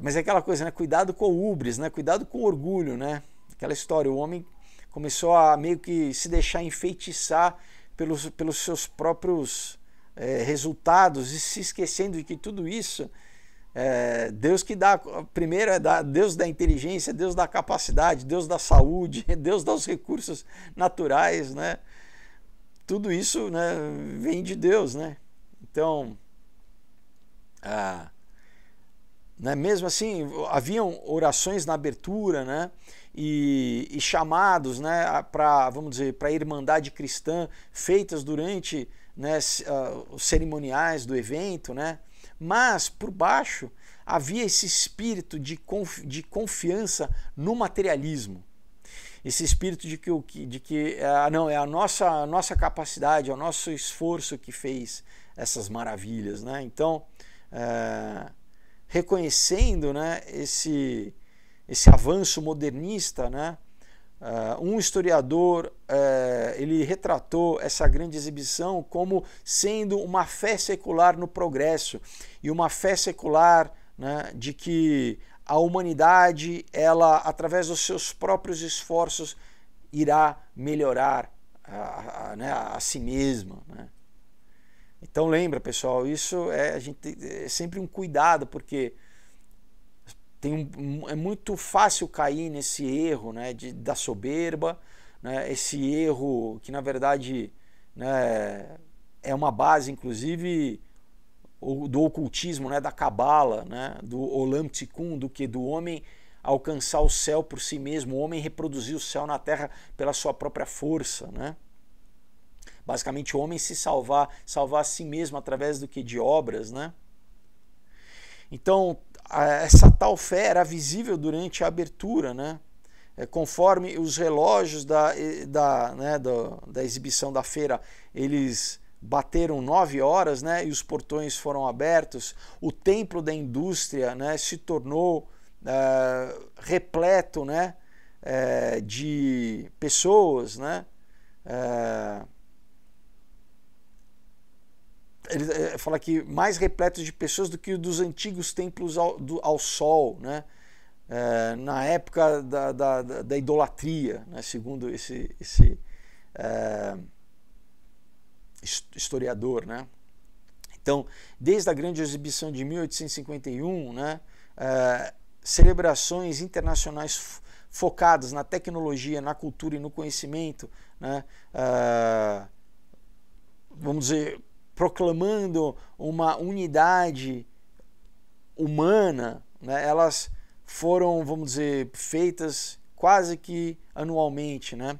mas é aquela coisa, né, cuidado com o ubris, né, cuidado com o orgulho, né, aquela história, o homem começou a meio que se deixar enfeitiçar pelos, pelos seus próprios resultados e se esquecendo de que tudo isso é, Deus que dá, primeiro é da, Deus da inteligência, Deus da capacidade, Deus da saúde, Deus dos recursos naturais, né? Tudo isso né, vem de Deus, né? Então, ah, né, mesmo assim, haviam orações na abertura, né? E, e chamados, né? Para, vamos dizer, para a irmandade cristã, feitas durante né, ah, os cerimoniais do evento, né? mas por baixo havia esse espírito de, de confiança no materialismo. Esse espírito de que, de que é, ah, não, é a nossa, a nossa capacidade, é o nosso esforço que fez essas maravilhas. Né? Então, é, reconhecendo né, esse, esse avanço modernista, né, Uh, um historiador uh, ele retratou essa grande exibição como sendo uma fé secular no progresso e uma fé secular né, de que a humanidade ela através dos seus próprios esforços irá melhorar a, né, a si mesma. Né? Então lembra pessoal, isso é a gente é sempre um cuidado porque tem um, é muito fácil cair nesse erro né, de, da soberba, né, esse erro que na verdade né, é uma base, inclusive, do ocultismo, né, da cabala, né, do Olam Tikkun, do que do homem alcançar o céu por si mesmo, o homem reproduzir o céu na terra pela sua própria força, né? Basicamente, o homem se salvar, salvar a si mesmo através do que de obras, né? Então, essa tal fé era visível durante a abertura, né? É, conforme os relógios da, da, né, da, da, exibição da feira, eles bateram nove horas, né? E os portões foram abertos. O templo da indústria, né? Se tornou é, repleto, né? É, de pessoas, né? É, ele é, fala que mais repletos de pessoas do que dos antigos templos ao, do, ao sol, né? É, na época da, da, da idolatria, né? segundo esse, esse é, historiador. Né? Então, desde a grande exibição de 1851, né? É, celebrações internacionais focadas na tecnologia, na cultura e no conhecimento, né? É, vamos dizer, proclamando uma unidade humana, né? elas foram, vamos dizer, feitas quase que anualmente, né?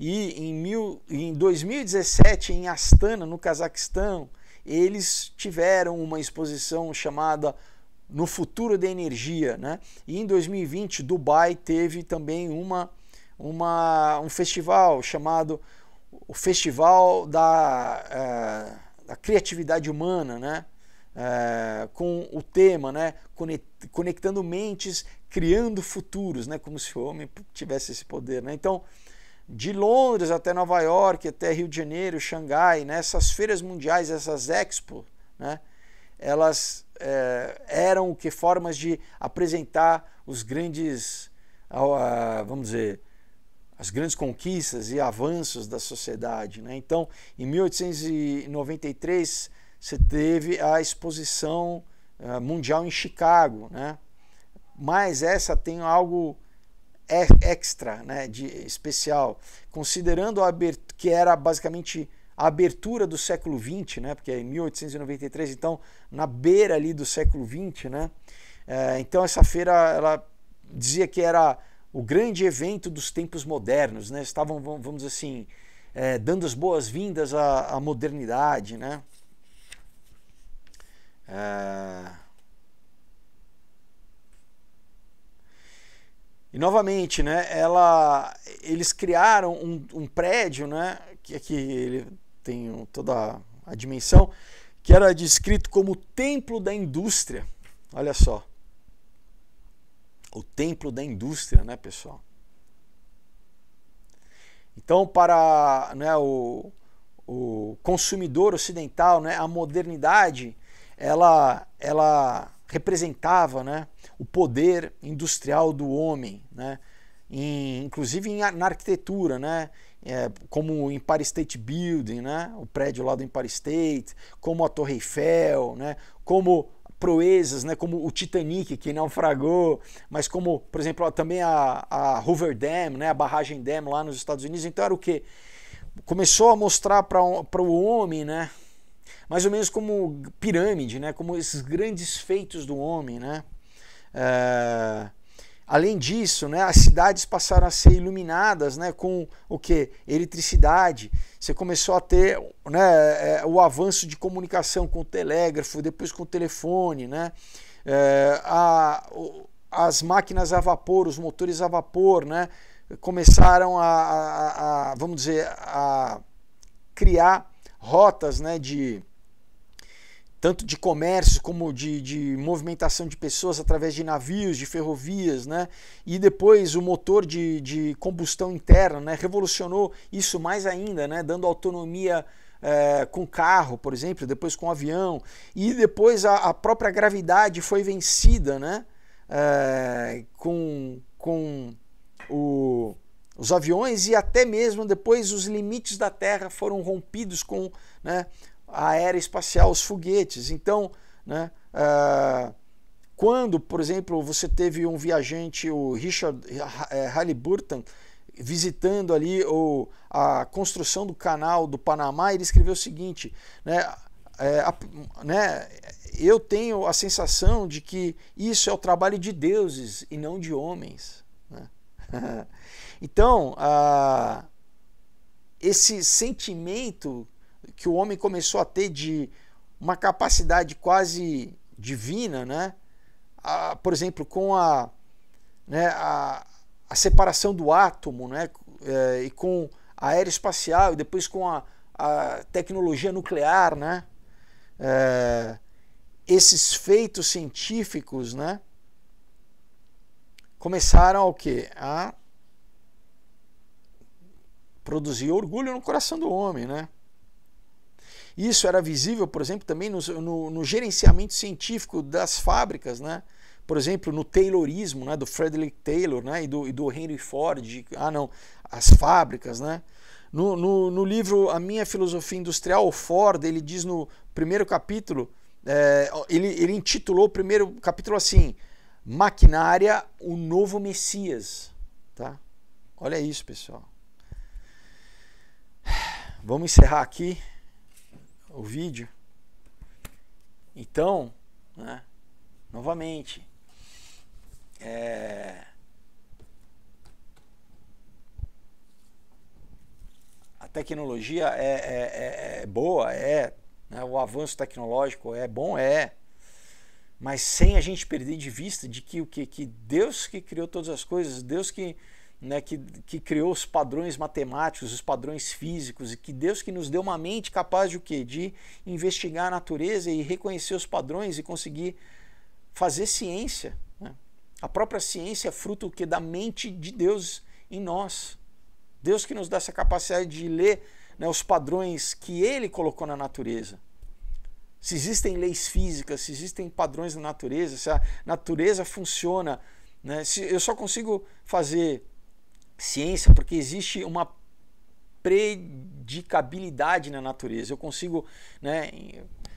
E em, mil, em 2017, em Astana, no Cazaquistão, eles tiveram uma exposição chamada No Futuro da Energia, né? E em 2020, Dubai teve também uma, uma, um festival chamado o Festival da... Uh, a criatividade humana, né? É, com o tema, né? conectando mentes, criando futuros, né? como se o homem tivesse esse poder. Né? Então, de Londres até Nova York, até Rio de Janeiro, Xangai, né? essas feiras mundiais, essas expos, né? elas é, eram que formas de apresentar os grandes, ah, vamos dizer, as grandes conquistas e avanços da sociedade. Né? Então, em 1893, você teve a Exposição eh, Mundial em Chicago, né? mas essa tem algo extra, né, de especial, considerando a abertura, que era basicamente a abertura do século XX, né, porque é em 1893, então na beira ali do século XX, né, é, então essa feira ela dizia que era o grande evento dos tempos modernos, né? Estavam, vamos dizer assim, é, dando as boas-vindas à, à, modernidade, né? É... E novamente, né? Ela, eles criaram um, um prédio, né? Que aqui ele tem toda a dimensão, que era descrito como o templo da indústria. Olha só o templo da indústria, né, pessoal? Então, para né, o, o consumidor ocidental, né, a modernidade ela, ela representava né, o poder industrial do homem, né, em, inclusive em, na arquitetura, né, é, como o Empire State Building, né, o prédio lá do Empire State, como a Torre Eiffel, né, como proezas, né, como o Titanic que naufragou, mas como, por exemplo, também a, a Hoover Dam, né, a barragem dam lá nos Estados Unidos. Então era o que começou a mostrar para o homem, né, mais ou menos como pirâmide, né, como esses grandes feitos do homem, né. É, Além disso, né, as cidades passaram a ser iluminadas né, com o que? Eletricidade. Você começou a ter né, é, o avanço de comunicação com o telégrafo, depois com o telefone, né? É, a, as máquinas a vapor, os motores a vapor, né, começaram a, a, a vamos dizer, a criar rotas né, de tanto de comércio como de, de, movimentação de pessoas através de navios, de ferrovias, né? E depois o motor de, de combustão interna, né? Revolucionou isso mais ainda, né? Dando autonomia é, com carro, por exemplo, depois com avião. E depois a, a própria gravidade foi vencida, né? É, com com o, os aviões e até mesmo depois os limites da Terra foram rompidos com né, aeroespacial, os foguetes. Então, né, uh, quando, por exemplo, você teve um viajante, o Richard eh, eh, Halliburton, visitando ali o, a construção do canal do Panamá, ele escreveu o seguinte, né, é, a, né, eu tenho a sensação de que isso é o trabalho de deuses e não de homens. Né? então, a, ah, esse sentimento que o homem começou a ter de uma capacidade quase divina, né? A, por exemplo, com a, né, a, a separação do átomo, né? É, e com a aeroespacial, e depois com a, a tecnologia nuclear, né? É, esses feitos científicos, né? Começaram o quê? A produzir orgulho no coração do homem, né? Isso era visível, por exemplo, também no, no, no gerenciamento científico das fábricas, né? por exemplo, no Taylorismo, né, do Frederick Taylor né, e, do, e do Henry Ford, ah não, as fábricas, né? No, no, no livro A Minha Filosofia Industrial, o Ford, ele diz no primeiro capítulo, é, ele, ele intitulou o primeiro capítulo assim, Maquinária, o Novo Messias, tá? Olha isso, pessoal. Vamos encerrar aqui o vídeo. Então, né, novamente, é, a tecnologia é, é, é, é boa, é né, o avanço tecnológico é bom, é, mas sem a gente perder de vista de que o que, que Deus que criou todas as coisas, Deus que né, que, que criou os padrões matemáticos, os padrões físicos, e que Deus que nos deu uma mente capaz de o quê? De investigar a natureza e reconhecer os padrões e conseguir fazer ciência. Né? A própria ciência é fruto que da mente de Deus em nós. Deus que nos dá essa capacidade de ler né, os padrões que Ele colocou na natureza. Se existem leis físicas, se existem padrões na natureza, se a natureza funciona. Né? Se eu só consigo fazer ciência porque existe uma predicabilidade na natureza. Eu consigo, né,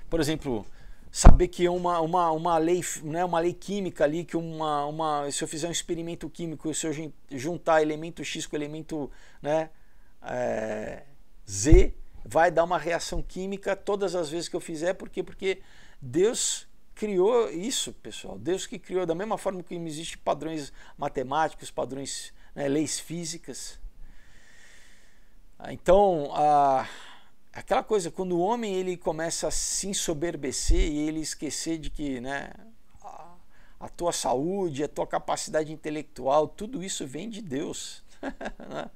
por exemplo, saber que é uma, uma, uma, lei, né, uma lei química ali, que uma, uma, se eu fizer um experimento químico, se eu juntar elemento X com elemento né, é, Z, vai dar uma reação química todas as vezes que eu fizer. Por quê? Porque Deus criou isso, pessoal. Deus que criou, da mesma forma que existem padrões matemáticos, padrões né, leis físicas. Ah, então, a, aquela coisa, quando o homem ele começa a se ensoberbecer e ele esquecer de que né, a, a tua saúde, a tua capacidade intelectual, tudo isso vem de Deus. Né?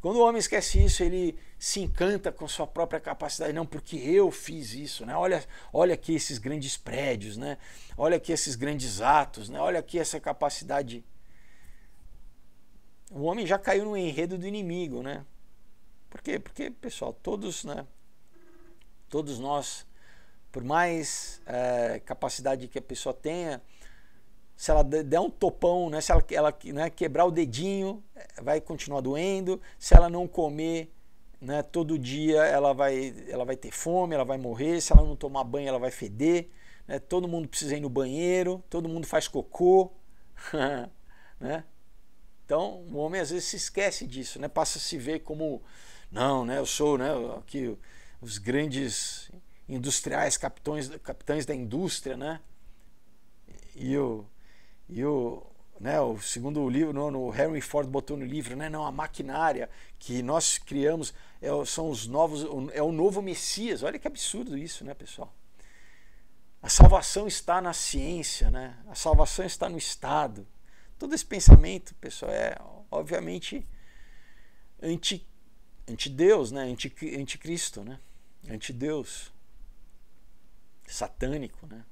Quando o homem esquece isso, ele se encanta com sua própria capacidade, não porque eu fiz isso, né? Olha, olha aqui esses grandes prédios, né? Olha aqui esses grandes atos, né? Olha aqui essa capacidade o homem já caiu no enredo do inimigo, né? Por quê? Porque, pessoal, todos, né? Todos nós, por mais é, capacidade que a pessoa tenha, se ela der um topão, né? Se ela, ela né, quebrar o dedinho, eh, vai continuar doendo. Se ela não comer, né? Todo dia ela vai, ela vai ter fome, ela vai morrer. Se ela não tomar banho, ela vai feder. Né? Todo mundo precisa ir no banheiro, todo mundo faz cocô, né? Então, o homem às vezes se esquece disso, né? Passa a se ver como não, né? Eu sou, né, aqui os grandes industriais, capitões, capitães da indústria, né? E o e o né, o segundo livro, no, no Henry Ford botou no livro, né, não, a maquinária que nós criamos é, são os novos, é o novo Messias. Olha que absurdo isso, né, pessoal? A salvação está na ciência, né? A salvação está no Estado. Todo esse pensamento, pessoal, é obviamente anti, anti Deus, né? Anti, anticristo, né? Anti Deus. Satânico, né?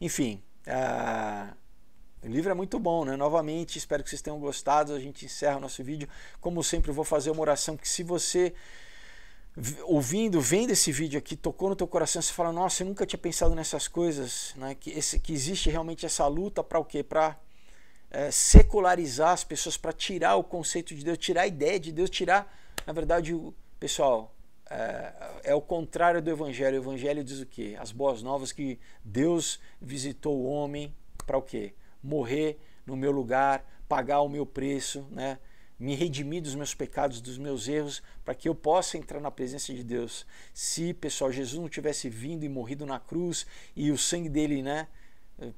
Enfim, a... o livro é muito bom, né? Novamente, espero que vocês tenham gostado. A gente encerra o nosso vídeo. Como sempre, eu vou fazer uma oração que se você ouvindo, vendo esse vídeo aqui, tocou no teu coração, você fala, nossa, eu nunca tinha pensado nessas coisas, né? que, esse, que existe realmente essa luta para o quê? Para é, secularizar as pessoas, para tirar o conceito de Deus, tirar a ideia de Deus, tirar, na verdade, o, pessoal, é, é, o contrário do Evangelho. O Evangelho diz o quê? As boas novas que Deus visitou o homem para o quê? Morrer no meu lugar, pagar o meu preço, né? me redimir dos meus pecados, dos meus erros, para que eu possa entrar na presença de Deus. Se, pessoal, Jesus não tivesse vindo e morrido na cruz e o sangue dele, né,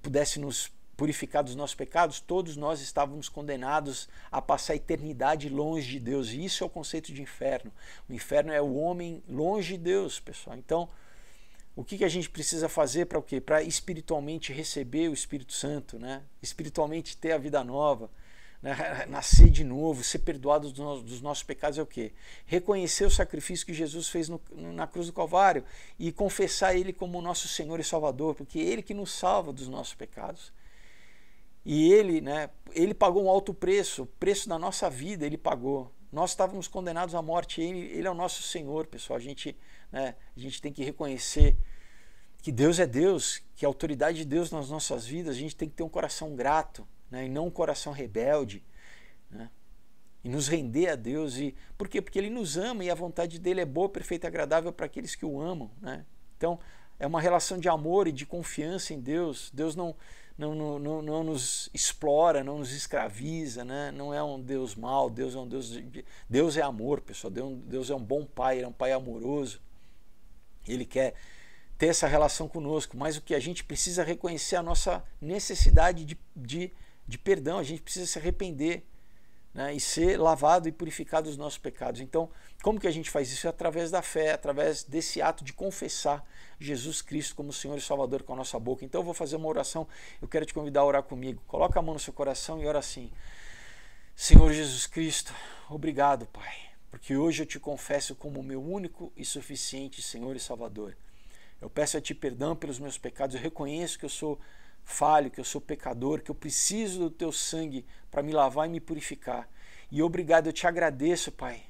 pudesse nos purificar dos nossos pecados, todos nós estávamos condenados a passar a eternidade longe de Deus. E isso é o conceito de inferno. O inferno é o homem longe de Deus, pessoal. Então, o que, que a gente precisa fazer para o quê? Para espiritualmente receber o Espírito Santo, né? Espiritualmente ter a vida nova né, nascer de novo, ser perdoado dos, no dos nossos pecados é o quê? Reconhecer o sacrifício que Jesus fez no, na cruz do Calvário e confessar Ele como nosso Senhor e Salvador, porque é Ele que nos salva dos nossos pecados. E Ele, né, Ele pagou um alto preço, o preço da nossa vida Ele pagou. Nós estávamos condenados à morte, Ele, ele é o nosso Senhor, pessoal. A gente, né, a gente tem que reconhecer que Deus é Deus, que a autoridade de Deus nas nossas vidas, a gente tem que ter um coração grato né? e não um coração rebelde. Né? E nos render a Deus. E, por quê? Porque Ele nos ama e a vontade dele é boa, perfeita e agradável para aqueles que o amam. Né? Então, é uma relação de amor e de confiança em Deus. Deus não, não, não, não, não nos explora, não nos escraviza, né? não é um Deus mau, Deus é um Deus. De, Deus é amor, pessoal. É Deus é um bom pai, ele é um pai amoroso. Ele quer ter essa relação conosco, mas o que a gente precisa reconhecer é a nossa necessidade de, de de perdão, a gente precisa se arrepender né, e ser lavado e purificado dos nossos pecados. Então, como que a gente faz isso? É através da fé, através desse ato de confessar Jesus Cristo como Senhor e Salvador com a nossa boca. Então, eu vou fazer uma oração, eu quero te convidar a orar comigo. Coloca a mão no seu coração e ora assim: Senhor Jesus Cristo, obrigado, Pai, porque hoje eu te confesso como meu único e suficiente Senhor e Salvador. Eu peço a Ti perdão pelos meus pecados, eu reconheço que eu sou falho, que eu sou pecador, que eu preciso do teu sangue para me lavar e me purificar. E obrigado, eu te agradeço, Pai,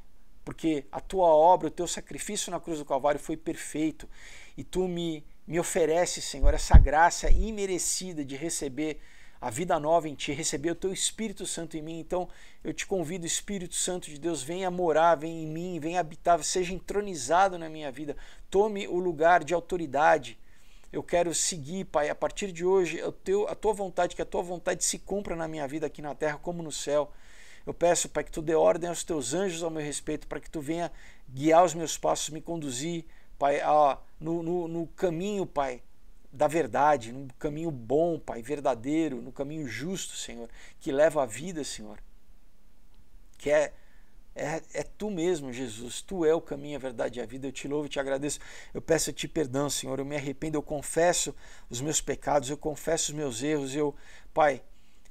porque a tua obra, o teu sacrifício na cruz do Calvário foi perfeito e tu me, me ofereces, Senhor, essa graça imerecida de receber a vida nova em ti, receber o teu Espírito Santo em mim. Então eu te convido, Espírito Santo de Deus, venha morar, vem em mim, venha habitar, seja entronizado na minha vida, tome o lugar de autoridade eu quero seguir, Pai, a partir de hoje, o teu, a tua vontade, que a tua vontade se cumpra na minha vida aqui na terra como no céu. Eu peço, Pai, que tu dê ordem aos teus anjos ao meu respeito, para que tu venha guiar os meus passos, me conduzir, Pai, a, no, no, no caminho, Pai, da verdade, no caminho bom, Pai, verdadeiro, no caminho justo, Senhor, que leva a vida, Senhor, que é é, é tu mesmo, Jesus. Tu é o caminho, a verdade e a vida. Eu te louvo e te agradeço. Eu peço a ti perdão, Senhor. Eu me arrependo. Eu confesso os meus pecados. Eu confesso os meus erros. Eu, Pai,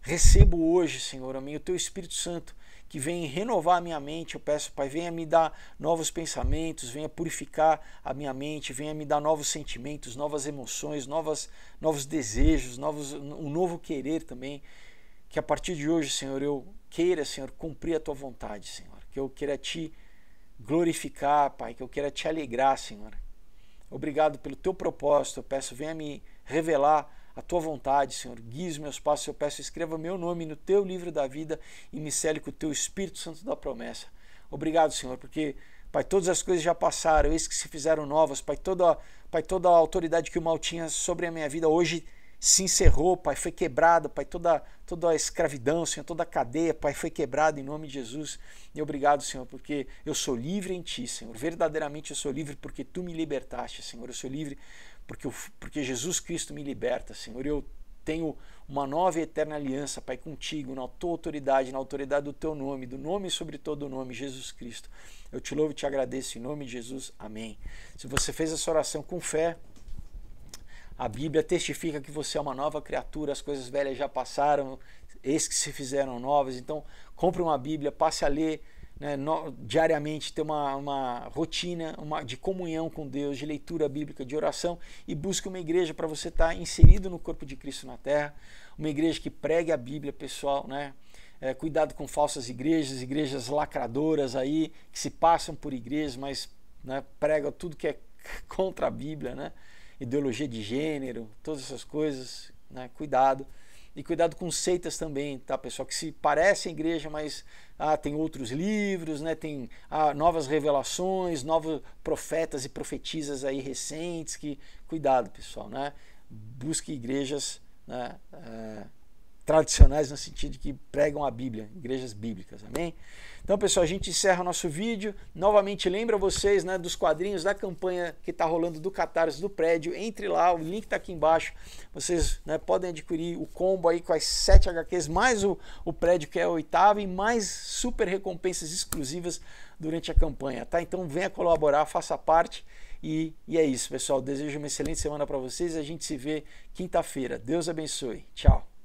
recebo hoje, Senhor, amém, o teu Espírito Santo que vem renovar a minha mente. Eu peço, Pai, venha me dar novos pensamentos, venha purificar a minha mente, venha me dar novos sentimentos, novas emoções, novas, novos desejos, novos, um novo querer também. Que a partir de hoje, Senhor, eu queira, Senhor, cumprir a tua vontade, Senhor que eu queira te glorificar, Pai, que eu queira te alegrar, Senhor. Obrigado pelo teu propósito, eu peço, venha me revelar a tua vontade, Senhor. Guie os meus passos, eu peço, escreva meu nome no teu livro da vida e me cele com o teu Espírito Santo da promessa. Obrigado, Senhor, porque Pai, todas as coisas já passaram, eis que se fizeram novas. Pai, toda, Pai, toda a autoridade que o mal tinha sobre a minha vida hoje se encerrou, Pai, foi quebrada, Pai, toda, toda a escravidão, Senhor, toda a cadeia, Pai, foi quebrada em nome de Jesus. E obrigado, Senhor, porque eu sou livre em Ti, Senhor. Verdadeiramente eu sou livre porque Tu me libertaste, Senhor. Eu sou livre porque, eu, porque Jesus Cristo me liberta, Senhor. Eu tenho uma nova e eterna aliança, Pai, contigo, na tua autoridade, na autoridade do teu nome, do nome sobre todo o nome, Jesus Cristo. Eu te louvo e te agradeço em nome de Jesus. Amém. Se você fez essa oração com fé, a Bíblia testifica que você é uma nova criatura, as coisas velhas já passaram, eis que se fizeram novas. Então, compre uma Bíblia, passe a ler né, no, diariamente, ter uma, uma rotina uma, de comunhão com Deus, de leitura bíblica, de oração e busque uma igreja para você estar tá inserido no corpo de Cristo na terra, uma igreja que pregue a Bíblia, pessoal, né? É, cuidado com falsas igrejas, igrejas lacradoras aí, que se passam por igrejas, mas né, pregam tudo que é contra a Bíblia, né? ideologia de gênero, todas essas coisas, né? cuidado. E cuidado com seitas também, tá, pessoal? Que se parece a igreja, mas ah, tem outros livros, né? Tem ah, novas revelações, novos profetas e profetisas aí recentes que cuidado, pessoal, né? Busque igrejas né, é, tradicionais no sentido de que pregam a Bíblia, igrejas bíblicas, amém? Então, pessoal, a gente encerra nosso vídeo. Novamente, lembra vocês né, dos quadrinhos da campanha que está rolando do Catarse do prédio. Entre lá, o link está aqui embaixo. Vocês né, podem adquirir o combo aí com as 7 HQs, mais o, o prédio que é a oitava, e mais super recompensas exclusivas durante a campanha. tá? Então, venha colaborar, faça parte. E, e é isso, pessoal. Desejo uma excelente semana para vocês. A gente se vê quinta-feira. Deus abençoe. Tchau.